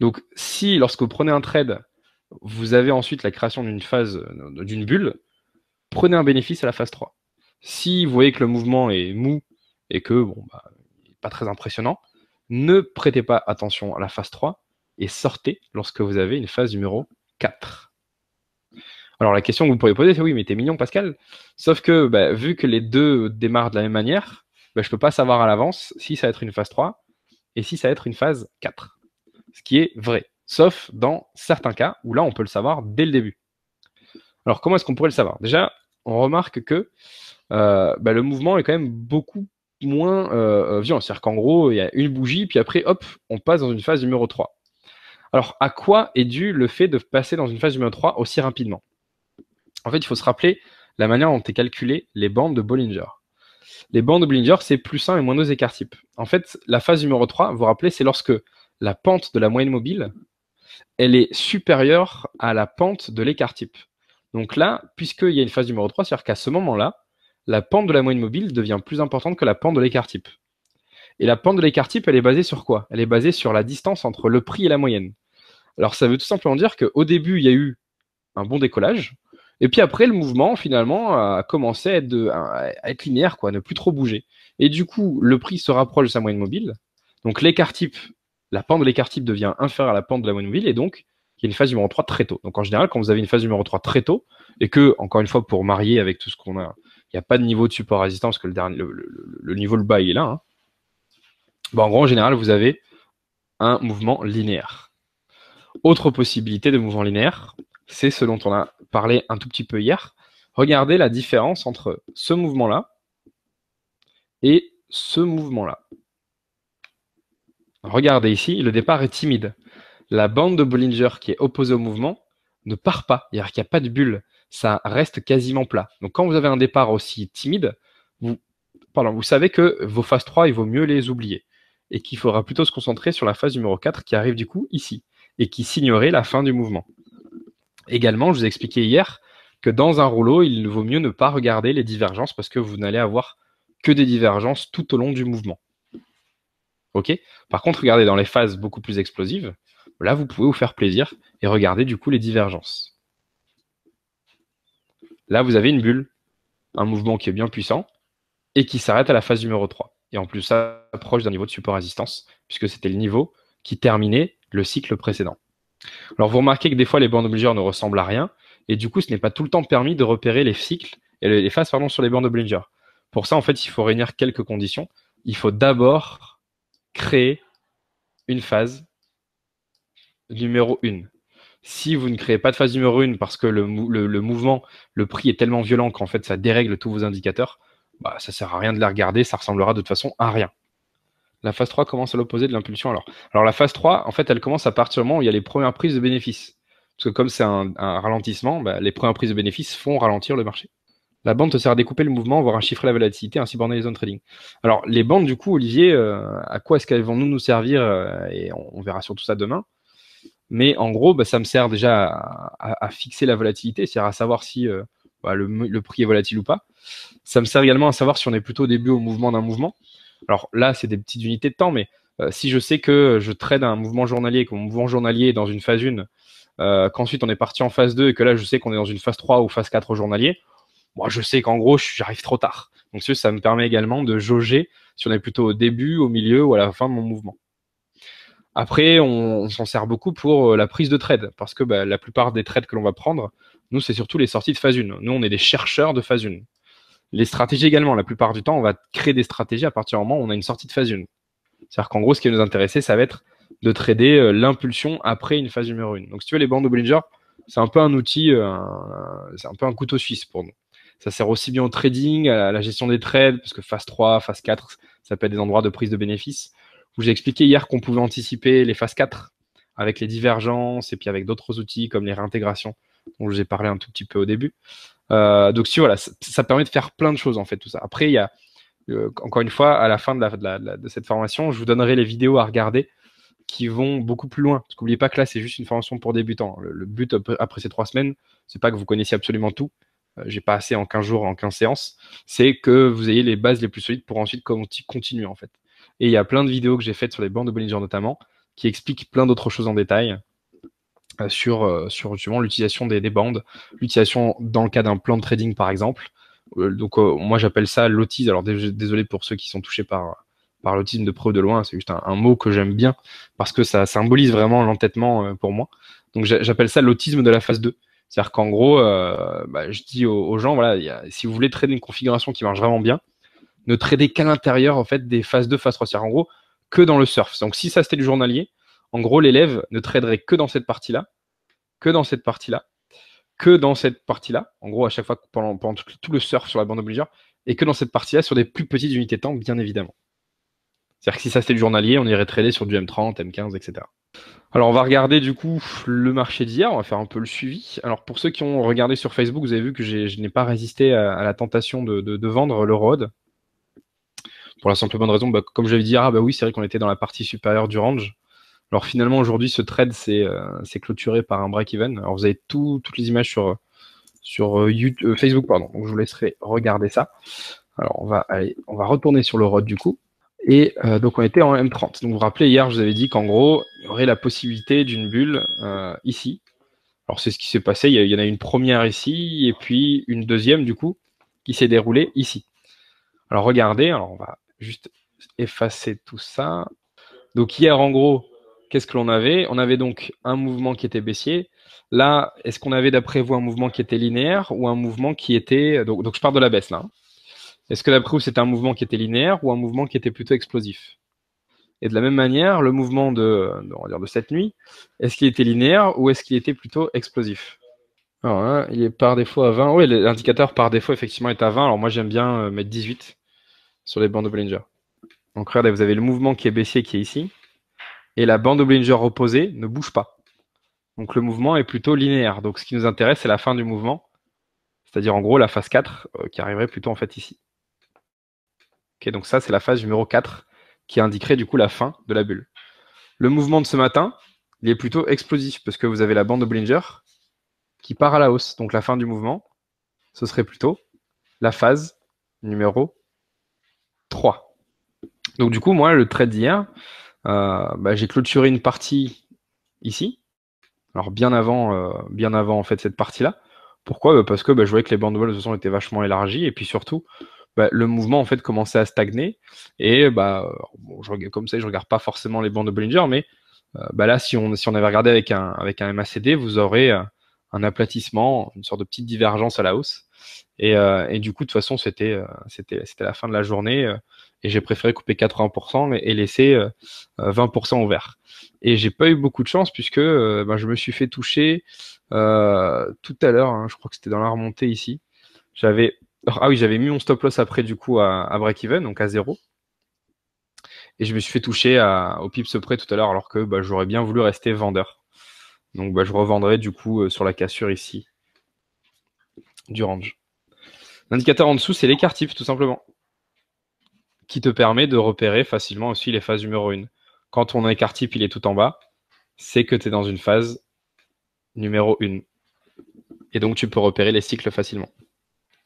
Donc si lorsque vous prenez un trade, vous avez ensuite la création d'une phase, euh, d'une bulle, prenez un bénéfice à la phase 3. Si vous voyez que le mouvement est mou et que, bon, bah, pas très impressionnant, ne prêtez pas attention à la phase 3 et sortez lorsque vous avez une phase numéro 4. Alors la question que vous pourriez poser, c'est oui, mais t'es mignon Pascal. Sauf que bah, vu que les deux démarrent de la même manière, bah, je ne peux pas savoir à l'avance si ça va être une phase 3 et si ça va être une phase 4. Ce qui est vrai. Sauf dans certains cas où là, on peut le savoir dès le début. Alors comment est-ce qu'on pourrait le savoir Déjà, on remarque que euh, bah, le mouvement est quand même beaucoup moins euh, euh, violent. C'est-à-dire qu'en gros, il y a une bougie, puis après, hop, on passe dans une phase numéro 3. Alors, à quoi est dû le fait de passer dans une phase numéro 3 aussi rapidement En fait, il faut se rappeler la manière dont est calculée les bandes de Bollinger. Les bandes de Bollinger, c'est plus 1 et moins 2 écarts types En fait, la phase numéro 3, vous vous rappelez, c'est lorsque la pente de la moyenne mobile, elle est supérieure à la pente de l'écart type. Donc là, puisqu'il y a une phase numéro 3, c'est-à-dire qu'à ce moment-là, la pente de la moyenne mobile devient plus importante que la pente de l'écart type. Et la pente de l'écart type, elle est basée sur quoi Elle est basée sur la distance entre le prix et la moyenne. Alors ça veut tout simplement dire qu'au début, il y a eu un bon décollage, et puis après, le mouvement, finalement, a commencé à être, de, linéaire, quoi, à ne plus trop bouger. Et du coup, le prix se rapproche de sa moyenne mobile. Donc l'écart type, la pente de l'écart type devient inférieure à la pente de la moyenne mobile, et donc une phase numéro 3 très tôt. Donc en général, quand vous avez une phase numéro 3 très tôt, et que, encore une fois, pour marier avec tout ce qu'on a, il n'y a pas de niveau de support résistant, parce que le, dernier, le, niveau le bas, est là. Bon, hein. bah, en gros, en général, vous avez un mouvement linéaire. Autre possibilité de mouvement linéaire, c'est ce dont on a parlé un tout petit peu hier. Regardez la différence entre ce mouvement-là et ce mouvement-là. Regardez ici, le départ est timide la bande de Bollinger qui est opposée au mouvement ne part pas, c'est-à-dire qu'il n'y a pas de bulle, ça reste quasiment plat. Donc quand vous avez un départ aussi timide, vous, vous savez que vos phases 3, il vaut mieux les oublier et qu'il faudra plutôt se concentrer sur la phase numéro 4 qui arrive du coup ici et qui signerait la fin du mouvement. Également, je vous ai expliqué hier que dans un rouleau, il vaut mieux ne pas regarder les divergences parce que vous n'allez avoir que des divergences tout au long du mouvement. OK Par contre, regardez dans les phases beaucoup plus explosives, Là, vous pouvez vous faire plaisir et regarder du coup les divergences. Là, vous avez une bulle, un mouvement qui est bien puissant et qui s'arrête à la phase numéro 3. Et en plus, ça approche d'un niveau de support résistance, puisque c'était le niveau qui terminait le cycle précédent. Alors, vous remarquez que des fois, les bandes obligeurs ne ressemblent à rien, et du coup, ce n'est pas tout le temps permis de repérer les cycles et les phases pardon, sur les bandes obliger. Pour ça, en fait, il faut réunir quelques conditions. Il faut d'abord créer une phase numéro 1. Si vous ne créez pas de phase numéro 1 parce que le, mouvement, le prix est tellement violent qu'en fait ça dérègle tous vos indicateurs, bah, ça sert à rien de la regarder, ça ressemblera de toute façon à rien. La phase 3 commence à l'opposé de l'impulsion alors. Alors la phase 3, en fait, elle commence à partir du moment où il y a les premières prises de bénéfices. Parce que comme c'est un, ralentissement, bah, les premières prises de bénéfices font ralentir le marché. La bande te sert à découper le mouvement, voire à chiffrer la volatilité, ainsi borner les zones trading. Alors, les bandes, du coup, Olivier, euh, à quoi est-ce qu'elles vont nous, servir euh, Et on, verra sur tout ça demain. Mais en gros, bah, ça me sert déjà à, fixer la volatilité, c'est-à-dire à savoir si euh, bah, le, prix est volatile ou pas. Ça me sert également à savoir si on est plutôt au début au mouvement d'un mouvement. Alors là, c'est des petites unités de temps, mais euh, si je sais que je trade un mouvement journalier, que mon mouvement journalier est dans une phase 1, euh, qu'ensuite on est parti en phase 2 et que là je sais qu'on est dans une phase 3 ou phase 4 au journalier, moi je sais qu'en gros j'arrive trop tard. Donc ça, ça me permet également de jauger si on est plutôt au début, au milieu ou à la fin de mon mouvement. Après, on, s'en sert beaucoup pour euh, la prise de trade, parce que bah, la plupart des trades que l'on va prendre, nous, c'est surtout les sorties de phase 1. Nous, on est des chercheurs de phase 1. Les stratégies également, la plupart du temps, on va créer des stratégies à partir du moment où on a une sortie de phase 1. C'est-à-dire qu'en gros, ce qui va nous intéresser, ça va être de trader euh, l'impulsion après une phase numéro 1. Donc, si tu veux, les bandes obliger c'est un peu un outil, euh, c'est un peu un couteau suisse pour nous. Ça sert aussi bien au trading, à la gestion des trades, parce que phase 3, phase 4, ça peut être des endroits de prise de bénéfices vous ai expliqué hier qu'on pouvait anticiper les phases 4 avec les divergences et puis avec d'autres outils comme les réintégrations dont je vous ai parlé un tout petit peu au début. Euh, donc si voilà, ça, permet de faire plein de choses en fait tout ça. Après il y a euh, encore une fois à la fin de, de, cette formation, je vous donnerai les vidéos à regarder qui vont beaucoup plus loin. Parce qu'oubliez pas que là c'est juste une formation pour débutants. Le, but après ces trois semaines, c'est pas que vous connaissiez absolument tout. Euh, j'ai pas assez en 15 jours, en 15 séances. C'est que vous ayez les bases les plus solides pour ensuite continuer en fait. Et il y a plein de vidéos que j'ai faites sur les bandes de Bollinger notamment, qui expliquent plein d'autres choses en détail euh, sur, euh, sur justement l'utilisation des, bandes, l'utilisation dans le cas d'un plan de trading par exemple. Euh, donc moi j'appelle ça l'autisme. Alors désolé pour ceux qui sont touchés par, par l'autisme de preuve de loin, c'est juste un, mot que j'aime bien parce que ça symbolise vraiment l'entêtement pour moi. Donc j'appelle ça l'autisme de la phase 2. C'est-à-dire qu'en gros, bah, je dis aux, gens, voilà, si vous voulez trader une configuration qui marche vraiment bien, ne trader qu'à l'intérieur en fait des phases de phase 3, en gros que dans le surf. Donc si ça c'était du journalier, en gros l'élève ne traderait que dans cette partie-là, que dans cette partie-là, que dans cette partie-là, en gros à chaque fois pendant, tout, le surf sur la bande obligeur, et que dans cette partie-là sur des plus petites unités de temps, bien évidemment. C'est-à-dire que si ça c'était du journalier, on irait trader sur du M30, M15, etc. Alors on va regarder du coup le marché d'hier, on va faire un peu le suivi. Alors pour ceux qui ont regardé sur Facebook, vous avez vu que je n'ai pas résisté à, la tentation de, vendre le ROAD pour la simple bonne raison, bah, comme j'avais dit, ah bah oui, c'est vrai qu'on était dans la partie supérieure du range. Alors finalement, aujourd'hui, ce trade, s'est euh, clôturé par un break-even. Alors vous avez toutes les images sur, euh, euh, Facebook, pardon. Donc je vous laisserai regarder ça. Alors on va, aller, on va retourner sur le road du coup. Et donc on était en M30. Donc vous vous rappelez, hier, je vous avais dit qu'en gros, il y aurait la possibilité d'une bulle ici. Alors c'est ce qui s'est passé. Il y en a une première ici et puis une deuxième du coup qui s'est déroulée ici. Alors regardez, alors on va juste effacer tout ça. Donc hier, en gros, qu'est-ce que l'on avait On avait donc un mouvement qui était baissier. Là, est-ce qu'on avait d'après vous un mouvement qui était linéaire ou un mouvement qui était... Donc, je pars de la baisse là. Hein. Est-ce que d'après vous, c'était un mouvement qui était linéaire ou un mouvement qui était plutôt explosif Et de la même manière, le mouvement de, de cette nuit, est-ce qu'il était linéaire ou est-ce qu'il était plutôt explosif alors, là hein, il est par défaut à 20. Oui, l'indicateur par défaut, effectivement, est à 20. Alors, moi, j'aime bien euh, mettre 18 sur les bandes de Donc regardez, vous avez le mouvement qui est baissier qui est ici, et la bande de blinger opposée ne bouge pas. Donc le mouvement est plutôt linéaire. Donc ce qui nous intéresse, c'est la fin du mouvement, c'est-à-dire en gros la phase 4 euh, qui arriverait plutôt en fait ici. ok donc ça, c'est la phase numéro 4 qui indiquerait du coup la fin de la bulle. Le mouvement de ce matin, il est plutôt explosif parce que vous avez la bande de blinger qui part à la hausse. Donc la fin du mouvement, ce serait plutôt la phase numéro 3. Donc du coup, moi, le trade d'hier, euh, bah, j'ai clôturé une partie ici. Alors bien avant, euh, bien avant en fait cette partie-là. Pourquoi bah, Parce que bah, je voyais que les bandes de toute étaient vachement élargies et puis surtout, le mouvement en fait commençait à stagner. Et bah, comme ça, je regarde pas forcément les bandes de Bollinger, mais euh, là, si on, avait regardé avec un MACD, vous aurez un aplatissement, une sorte de petite divergence à la hausse. Euh, et, du coup, de toute façon, c'était euh, c'était c'était la fin de la journée euh, et j'ai préféré couper 80% et, laisser 20% ouvert. Et j'ai pas eu beaucoup de chance puisque ben, je me suis fait toucher tout à l'heure. Hein, je crois que c'était dans la remontée ici. J'avais ah oui, j'avais mis mon stop loss après du coup à, à break even, donc à zéro. Et je me suis fait toucher à, au pips près tout à l'heure alors que ben, j'aurais bien voulu rester vendeur. Donc ben, je revendrai du coup sur la cassure ici du range. L'indicateur en dessous, c'est l'écart type, tout simplement, qui te permet de repérer facilement aussi les phases numéro 1. Quand ton écart type, il est tout en bas, c'est que tu es dans une phase numéro 1. Et donc, tu peux repérer les cycles facilement.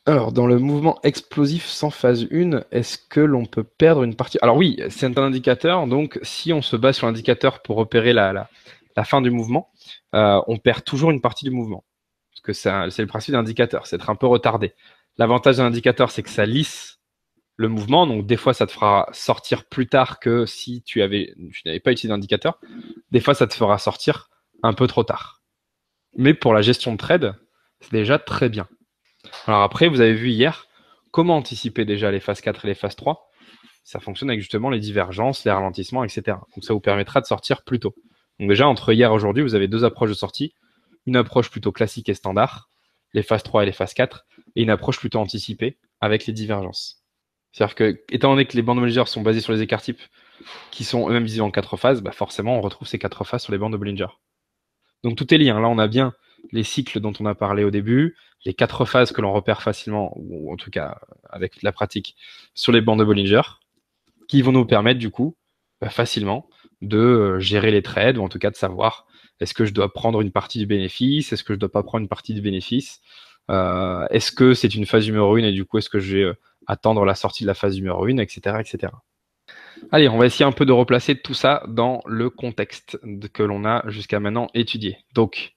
Alors, dans le mouvement explosif sans phase 1, est-ce que l'on peut perdre une partie Alors oui, c'est un indicateur. Donc, si on se base sur l'indicateur pour repérer la, fin du mouvement, euh, on perd toujours une partie du mouvement. Parce que c'est le principe d'indicateur, c'est être un peu retardé. L'avantage d'un indicateur, c'est que ça lisse le mouvement. Donc, des fois, ça te fera sortir plus tard que si tu n'avais pas utilisé d'indicateur. Des fois, ça te fera sortir un peu trop tard. Mais pour la gestion de trade, c'est déjà très bien. Alors après, vous avez vu hier comment anticiper déjà les phases 4 et les phases 3. Ça fonctionne avec justement les divergences, les ralentissements, etc. Donc ça vous permettra de sortir plus tôt. Donc déjà, entre hier et aujourd'hui, vous avez deux approches de sortie. Une approche plutôt classique et standard, les phases 3 et les phases 4, et une approche plutôt anticipée avec les divergences. C'est-à-dire que, étant donné que les bandes de Bollinger sont basées sur les écarts types, qui sont eux-mêmes visibles en quatre phases, bah forcément, on retrouve ces quatre phases sur les bandes de Bollinger. Donc tout est lié. Hein. Là, on a bien les cycles dont on a parlé au début, les quatre phases que l'on repère facilement, ou en tout cas avec la pratique, sur les bandes de Bollinger, qui vont nous permettre du coup bah, facilement de euh, gérer les trades, ou en tout cas de savoir est-ce que je dois prendre une partie du bénéfice, est-ce que je ne dois pas prendre une partie du bénéfice, euh, est-ce que c'est une phase numéro 1 et du coup, est-ce que je vais euh, attendre la sortie de la phase numéro 1, etc., etc. Allez, on va essayer un peu de replacer tout ça dans le contexte que l'on a jusqu'à maintenant étudié. Donc,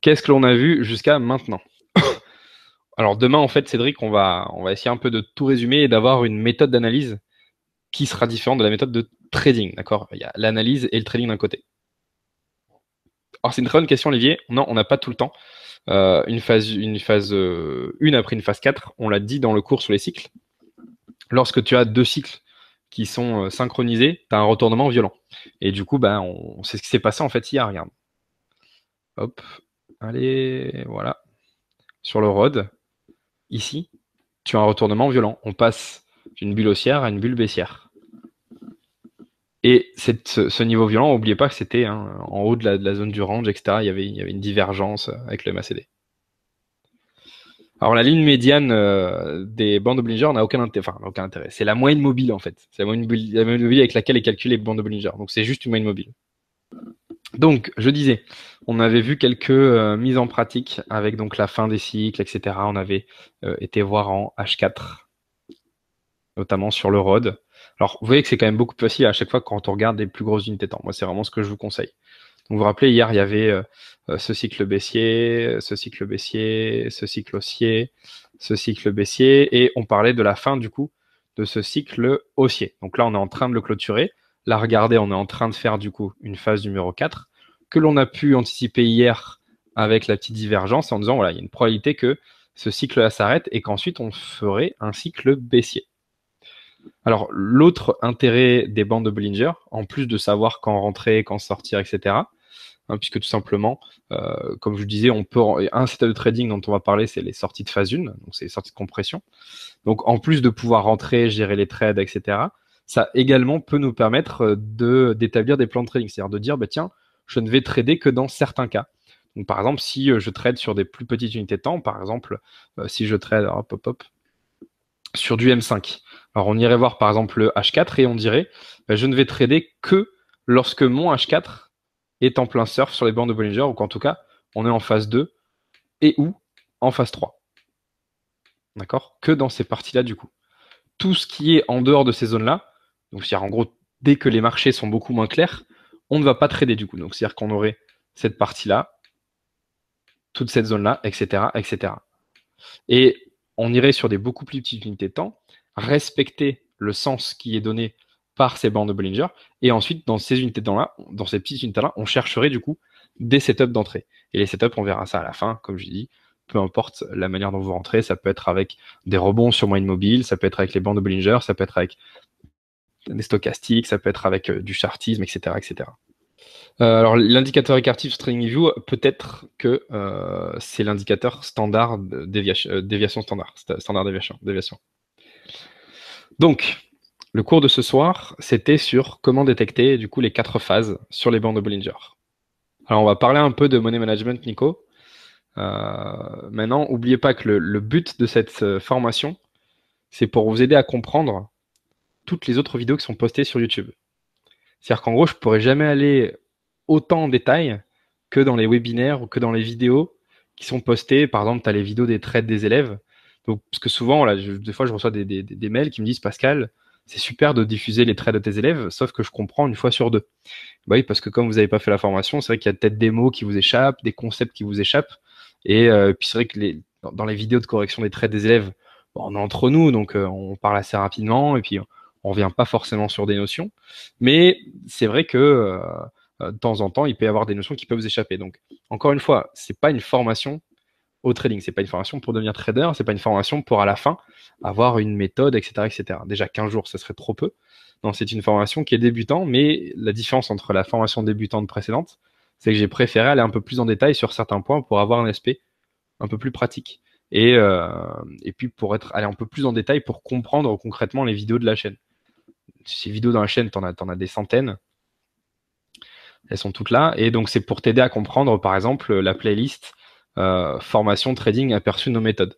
qu'est-ce que l'on a vu jusqu'à maintenant Alors demain, en fait, Cédric, on va, on va essayer un peu de tout résumer et d'avoir une méthode d'analyse qui sera différente de la méthode de trading, d'accord Il y a l'analyse et le trading d'un côté. Alors c'est une très bonne question, Olivier. Non, on n'a pas tout le temps. Euh, une phase, une phase, euh, une après une phase 4. On l'a dit dans le cours sur les cycles. Lorsque tu as deux cycles qui sont euh, synchronisés, tu as un retournement violent. Et du coup, ben, on, sait ce qui s'est passé en fait hier. Regarde. Hop. Allez, voilà. Sur le road, ici, tu as un retournement violent. On passe d'une bulle haussière à une bulle baissière. Et ce, niveau violent, n'oubliez pas que c'était hein, en haut de la, zone du range, etc. Il y, avait, une divergence euh, avec le MACD. Alors la ligne médiane euh, des bandes Bollinger n'a aucun intérêt. Enfin, aucun intérêt. C'est la moyenne mobile en fait. C'est la moyenne, mobile avec laquelle est calculée les bandes Bollinger. Donc c'est juste une moyenne mobile. Donc, je disais, on avait vu quelques euh, mises en pratique avec donc la fin des cycles, etc. On avait été voir en H4, notamment sur le ROD. Alors, vous voyez que c'est quand même beaucoup plus facile à chaque fois quand on regarde les plus grosses unités de temps. Moi, c'est vraiment ce que je vous conseille. Donc, vous vous rappelez, hier, il y avait euh, euh, ce cycle baissier, ce cycle baissier, ce cycle haussier, ce cycle baissier, et on parlait de la fin, du coup, de ce cycle haussier. Donc là, on est en train de le clôturer. Là, regardez, on est en train de faire, du coup, une phase numéro 4 que l'on a pu anticiper hier avec la petite divergence en disant, voilà, il y a une probabilité que ce cycle-là s'arrête et qu'ensuite, on ferait un cycle baissier. Alors, l'autre intérêt des bandes de Bollinger, en plus de savoir quand rentrer, quand sortir, etc., hein, puisque tout simplement, euh, comme je disais, on peut un setup de trading dont on va parler, c'est les sorties de phase 1, donc c'est les sorties de compression. Donc, en plus de pouvoir rentrer, gérer les trades, etc., ça également peut nous permettre de d'établir des plans de trading, c'est-à-dire de dire, bah, tiens, je ne vais trader que dans certains cas. Donc, par exemple, si euh, je trade sur des plus petites unités de temps, par exemple, euh, si je trade, hop, hop, sur du M5, alors on irait voir par exemple le H4 et on dirait bah, je ne vais trader que lorsque mon H4 est en plein surf sur les bandes de Bollinger ou qu'en tout cas on est en phase 2 et ou en phase 3. D'accord Que dans ces parties-là du coup. Tout ce qui est en dehors de ces zones-là, donc c'est-à-dire en gros dès que les marchés sont beaucoup moins clairs, on ne va pas trader du coup. Donc c'est-à-dire qu'on aurait cette partie-là, toute cette zone-là, etc., etc. Et on irait sur des beaucoup plus petites unités de temps respecter le sens qui est donné par ces bandes de Bollinger. Et ensuite, dans ces unités dans là, dans ces petites unités là, on chercherait du coup des setups d'entrée. Et les setups, on verra ça à la fin, comme je dis. Peu importe la manière dont vous rentrez, ça peut être avec des rebonds sur moyenne mobile, ça peut être avec les bandes de Bollinger, ça peut être avec des stochastiques, ça peut être avec euh, du chartisme, etc., etc. Euh, alors l'indicateur écartif string view, peut-être que euh, c'est l'indicateur standard déviation standard, standard déviation. Donc, le cours de ce soir, c'était sur comment détecter du coup les quatre phases sur les bandes de Bollinger. Alors, on va parler un peu de money management, Nico. Euh, maintenant, n'oubliez pas que le, le, but de cette euh, formation, c'est pour vous aider à comprendre toutes les autres vidéos qui sont postées sur YouTube. C'est-à-dire qu'en gros, je ne pourrais jamais aller autant en détail que dans les webinaires ou que dans les vidéos qui sont postées. Par exemple, tu as les vidéos des trades des élèves parce que souvent, des fois, je reçois des, mails qui me disent Pascal, c'est super de diffuser les traits de tes élèves, sauf que je comprends une fois sur deux. Bah oui, parce que comme vous n'avez pas fait la formation, c'est vrai qu'il y a peut-être des mots qui vous échappent, des concepts qui vous échappent. Et euh, puis c'est vrai que dans, les vidéos de correction des traits des élèves, on est entre nous, donc euh, on parle assez rapidement et puis on ne revient pas forcément sur des notions. Mais c'est vrai que euh, de temps en temps, il peut y avoir des notions qui peuvent vous échapper. Donc, encore une fois, c'est pas une formation, au trading. n'est pas une formation pour devenir trader, n'est pas une formation pour à la fin avoir une méthode, etc., etc. Déjà 15 jours, ce serait trop peu. Non, c'est une formation qui est débutant, mais la différence entre la formation débutante précédente, c'est que j'ai préféré aller un peu plus en détail sur certains points pour avoir un aspect un peu plus pratique. Et, euh, puis pour être aller un peu plus en détail pour comprendre concrètement les vidéos de la chaîne. Ces vidéos dans la chaîne, tu en as des centaines. Elles sont toutes là. Et donc c'est pour t'aider à comprendre, par exemple, la playlist euh, formation trading aperçu nos méthodes.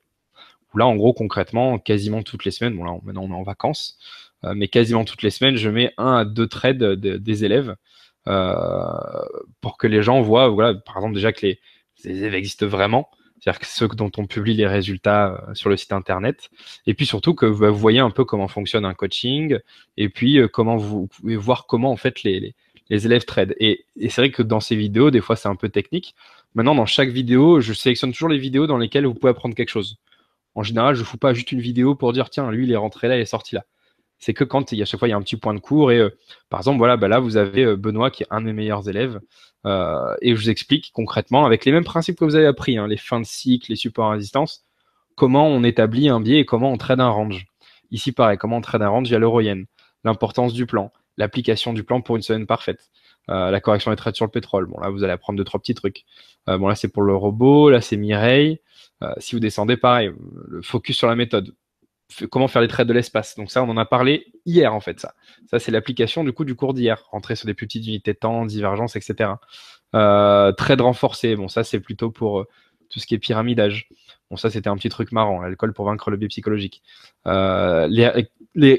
là, en gros, concrètement, quasiment toutes les semaines, bon là, maintenant on est en vacances, euh, mais quasiment toutes les semaines, je mets un à deux trades des élèves euh, pour que les gens voient, voilà, par exemple, déjà que les, élèves existent vraiment, c'est-à-dire que ceux dont on publie les résultats sur le site internet, et puis surtout que bah, vous voyez un peu comment fonctionne un coaching, et puis comment vous, pouvez voir comment en fait les, les élèves trade. Et, c'est vrai que dans ces vidéos, des fois, c'est un peu technique. Maintenant, dans chaque vidéo, je sélectionne toujours les vidéos dans lesquelles vous pouvez apprendre quelque chose. En général, je ne fous pas juste une vidéo pour dire, tiens, lui, il est rentré là, il est sorti là. C'est que quand il y a chaque fois, il y a un petit point de cours. Et euh, par exemple, voilà, bah là, vous avez euh, Benoît qui est un des meilleurs élèves. Euh, et je vous explique concrètement, avec les mêmes principes que vous avez appris, hein, les fins de cycle, les supports à résistance comment on établit un biais et comment on trade un range. Ici, pareil, comment on trade un range via leuro l'importance du plan, l'application du plan pour une semaine parfaite. Euh, la correction des trades sur le pétrole. Bon, là, vous allez apprendre deux, trois petits trucs. Euh, bon, là, c'est pour le robot. Là, c'est Mireille. Euh, si vous descendez, pareil, le focus sur la méthode. comment faire les trades de l'espace. Donc ça, on en a parlé hier, en fait, ça. Ça, c'est l'application, du coup, du cours d'hier. Rentrer sur des petites unités de temps, divergence, etc. trade renforcé. Bon, ça, c'est plutôt pour tout ce qui est pyramidage. Bon, ça, c'était un petit truc marrant. L'alcool pour vaincre le biais psychologique. les,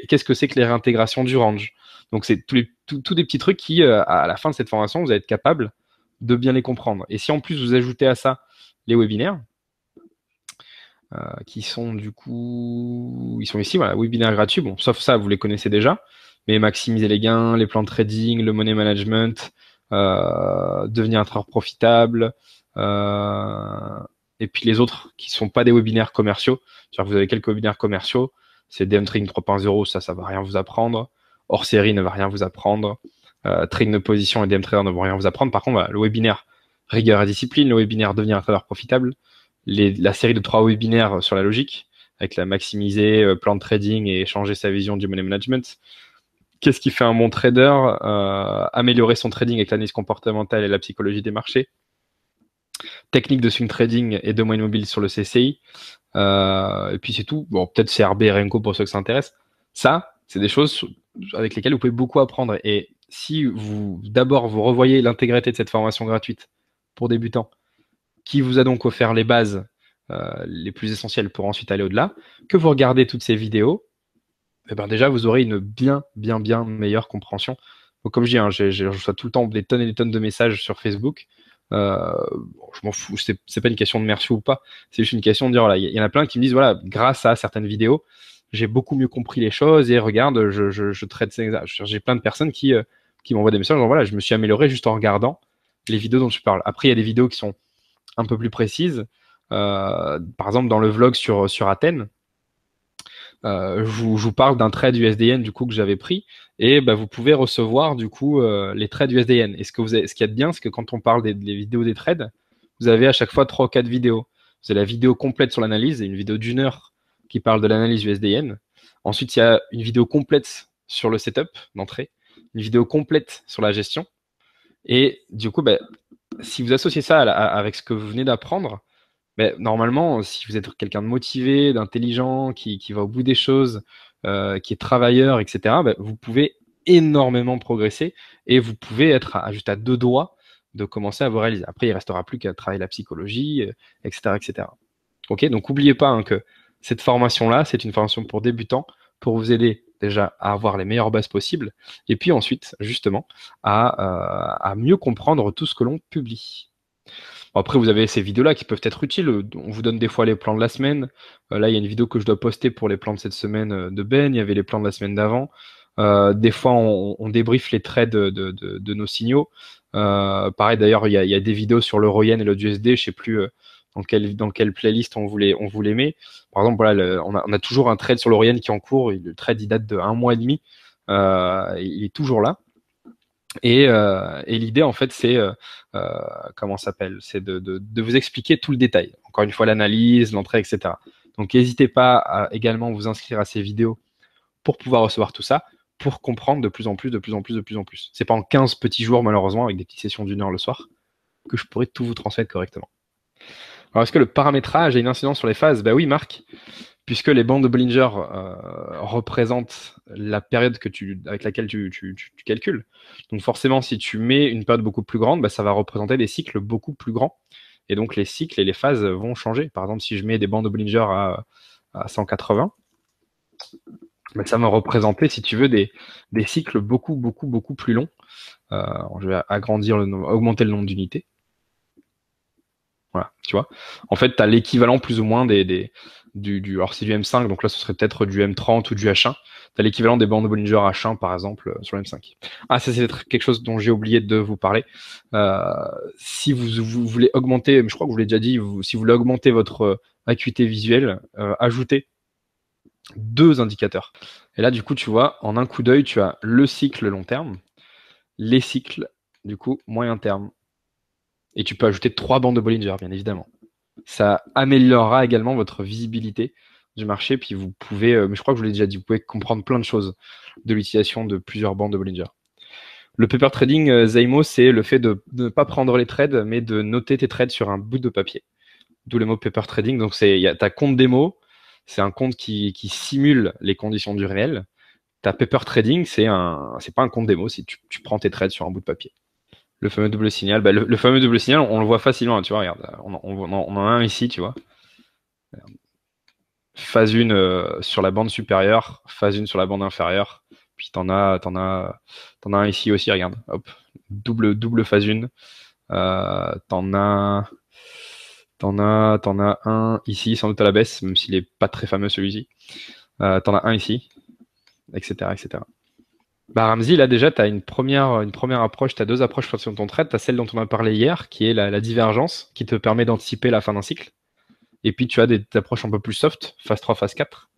Qu'est-ce que c'est que les réintégrations du range donc c'est tous, les des petits trucs qui, euh, à la fin de cette formation, vous allez être capable de bien les comprendre. Et si en plus vous ajoutez à ça les webinaires, euh, qui sont du coup, ils sont ici, voilà, webinaires gratuits. Bon, sauf ça, vous les connaissez déjà, mais maximiser les gains, les plans de trading, le money management, euh, devenir un trader profitable, et puis les autres qui ne sont pas des webinaires commerciaux. C'est-à-dire que vous avez quelques webinaires commerciaux, c'est DM Trading 3.0, ça, ça va rien vous apprendre hors série ne va rien vous apprendre. Euh, de position et DM trader ne vont rien vous apprendre. Par contre, le webinaire rigueur et discipline, le webinaire devenir un trader profitable, les, la série de trois webinaires sur la logique, avec la maximiser, euh, plan de trading et changer sa vision du money management. Qu'est-ce qui fait un bon trader euh, Améliorer son trading avec l'analyse comportementale et la psychologie des marchés. Technique de swing trading et de moyen mobile sur le CCI. Euh, et puis c'est tout. Bon, peut-être CRB, Renko pour ceux que ça intéresse. Ça, c'est des choses avec lesquels vous pouvez beaucoup apprendre. Et si vous d'abord vous revoyez l'intégrité de cette formation gratuite pour débutants, qui vous a donc offert les bases euh, les plus essentielles pour ensuite aller au-delà, que vous regardez toutes ces vidéos, et eh ben déjà vous aurez une bien, bien, bien meilleure compréhension. comme je dis, hein, je, reçois tout le temps des tonnes et des tonnes de messages sur Facebook. Euh, je m'en fous, c'est, pas une question de merci ou pas, c'est juste une question de dire, il y, y, en a plein qui me disent, voilà, grâce à certaines vidéos, j'ai beaucoup mieux compris les choses et regarde, je, je, traite J'ai plein de personnes qui, euh, qui m'envoient des messages genre, voilà, je me suis amélioré juste en regardant les vidéos dont je parle. Après, il y a des vidéos qui sont un peu plus précises. Euh, par exemple, dans le vlog sur, sur Athènes, euh, je, vous, parle d'un trade USDN du coup que j'avais pris et bah, vous pouvez recevoir du coup les trades USDN. Et ce que vous avez, ce qu'il y a de bien, c'est que quand on parle des, vidéos des trades, vous avez à chaque fois trois ou quatre vidéos. Vous avez la vidéo complète sur l'analyse, et une vidéo d'une heure qui parle de l'analyse USDN. Ensuite, il y a une vidéo complète sur le setup d'entrée, une vidéo complète sur la gestion. Et du coup, bah, si vous associez ça avec ce que vous venez d'apprendre, bah, normalement, si vous êtes quelqu'un de motivé, d'intelligent, qui, va au bout des choses, euh, qui est travailleur, etc., bah, vous pouvez énormément progresser et vous pouvez être à, juste à deux doigts de commencer à vous réaliser. Après, il restera plus qu'à travailler la psychologie, etc., euh, etc. Ok, donc n'oubliez pas hein, que cette formation-là, c'est une formation pour débutants, pour vous aider déjà à avoir les meilleures bases possibles, et puis ensuite, justement, à, euh, mieux comprendre tout ce que l'on publie. après, vous avez ces vidéos-là qui peuvent être utiles. On vous donne des fois les plans de la semaine. Euh, là, il y a une vidéo que je dois poster pour les plans de cette semaine euh, de Ben. Il y avait les plans de la semaine d'avant. des fois, on, on débriefe les traits de, nos signaux. pareil, d'ailleurs, il, y a, des vidéos sur le Royen et le USD. Je sais plus dans quelle playlist on voulait on voulait met. Par exemple, voilà, on, a, toujours un trade sur l'Orient qui est en cours. Le trade il date de un mois et demi. Euh, il est toujours là. Et, euh, l'idée en fait c'est euh, comment s'appelle C'est de, vous expliquer tout le détail. Encore une fois l'analyse, l'entrée, etc. Donc n'hésitez pas à également vous inscrire à ces vidéos pour pouvoir recevoir tout ça, pour comprendre de plus en plus, de plus en plus, de plus en plus. C'est pas en 15 petits jours malheureusement avec des petites sessions d'une heure le soir que je pourrais tout vous transmettre correctement. Alors, est-ce que le paramétrage a une incidence sur les phases Ben oui, Marc, puisque les bandes de Bollinger euh, représentent la période que tu, avec laquelle tu, calcules. Donc, forcément, si tu mets une période beaucoup plus grande, ben, ça va représenter des cycles beaucoup plus grands. Et donc, les cycles et les phases vont changer. Par exemple, si je mets des bandes de Bollinger à, 180, ben, bah, ça va représenter, si tu veux, des, cycles beaucoup, beaucoup, beaucoup plus longs. Euh, je vais agrandir augmenter le nombre d'unités. Voilà, tu vois. En fait, tu as l'équivalent plus ou moins des, du, du, alors c'est du M5, donc là ce serait peut-être du M30 ou du H1. as l'équivalent des bandes Bollinger H1 par exemple euh, sur le M5. Ah, ça c'est quelque chose dont j'ai oublié de vous parler. Euh, si vous, voulez augmenter, je crois que vous l'ai déjà dit, si vous voulez augmenter votre acuité visuelle, euh, ajoutez deux indicateurs. Et là du coup tu vois, en un coup d'œil, tu as le cycle long terme, les cycles du coup moyen terme et tu peux ajouter trois bandes de Bollinger, bien évidemment. Ça améliorera également votre visibilité du marché. Puis vous pouvez, euh, mais je crois que je vous l'ai déjà dit, vous pouvez comprendre plein de choses de l'utilisation de plusieurs bandes de Bollinger. Le paper trading euh, Zaimo, c'est le fait de, ne pas prendre les trades, mais de noter tes trades sur un bout de papier. D'où le mot paper trading. Donc, c'est ta compte démo, c'est un compte qui, simule les conditions du réel. Ta paper trading, c'est un, c'est pas un compte démo, si tu prends tes trades sur un bout de papier le fameux double signal. Bah, le, fameux double signal, on, le voit facilement, tu vois, regarde, on, en a un ici, tu vois. Phase 1 euh, sur la bande supérieure, phase 1 sur la bande inférieure, puis t'en as, t'en as, t'en as un ici aussi, regarde, hop, double, double phase 1. Euh, t'en as, t'en as, t'en as un ici, sans doute à la baisse, même s'il est pas très fameux celui-ci. Euh, t'en as un ici, etc., etc. Bah Ramzi là déjà, tu as une première, euh, une première approche, tu as deux approches sur ton trade. Tu as celle dont on a parlé hier, qui est la, divergence, qui te permet d'anticiper la fin d'un cycle. Et puis tu as des approches un peu plus soft, phase 3, phase 4.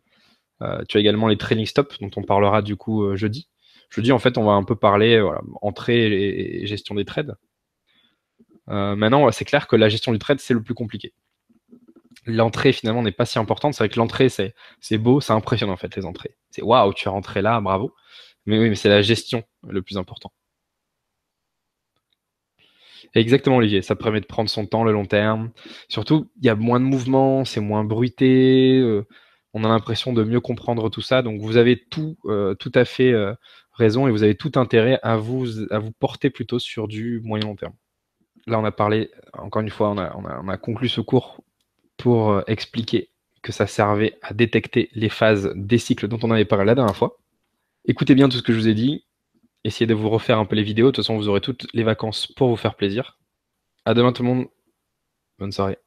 Euh, tu as également les trading stops, dont on parlera du coup euh, jeudi. Jeudi, en fait, on va un peu parler entrée et, gestion des trades. maintenant, c'est clair que la gestion du trade, c'est le plus compliqué. L'entrée, finalement, n'est pas si importante. C'est vrai que l'entrée, c'est beau, c'est impressionnant, en fait, les entrées. C'est waouh, tu es rentré là, bravo. Mais oui, mais c'est la gestion le plus important. Exactement, Olivier. Ça permet de prendre son temps le long terme. Surtout, il y a moins de mouvements, c'est moins bruité. Euh, on a l'impression de mieux comprendre tout ça. Donc, vous avez tout, euh, tout à fait euh, raison et vous avez tout intérêt à vous, à vous porter plutôt sur du moyen long terme. Là, on a parlé, encore une fois, on a conclu ce cours pour expliquer que ça servait à détecter les phases des cycles dont on avait parlé la dernière fois. Écoutez bien tout ce que je vous ai dit. Essayez de vous refaire un peu les vidéos. De toute façon, vous aurez toutes les vacances pour vous faire plaisir. À demain tout le monde. Bonne soirée.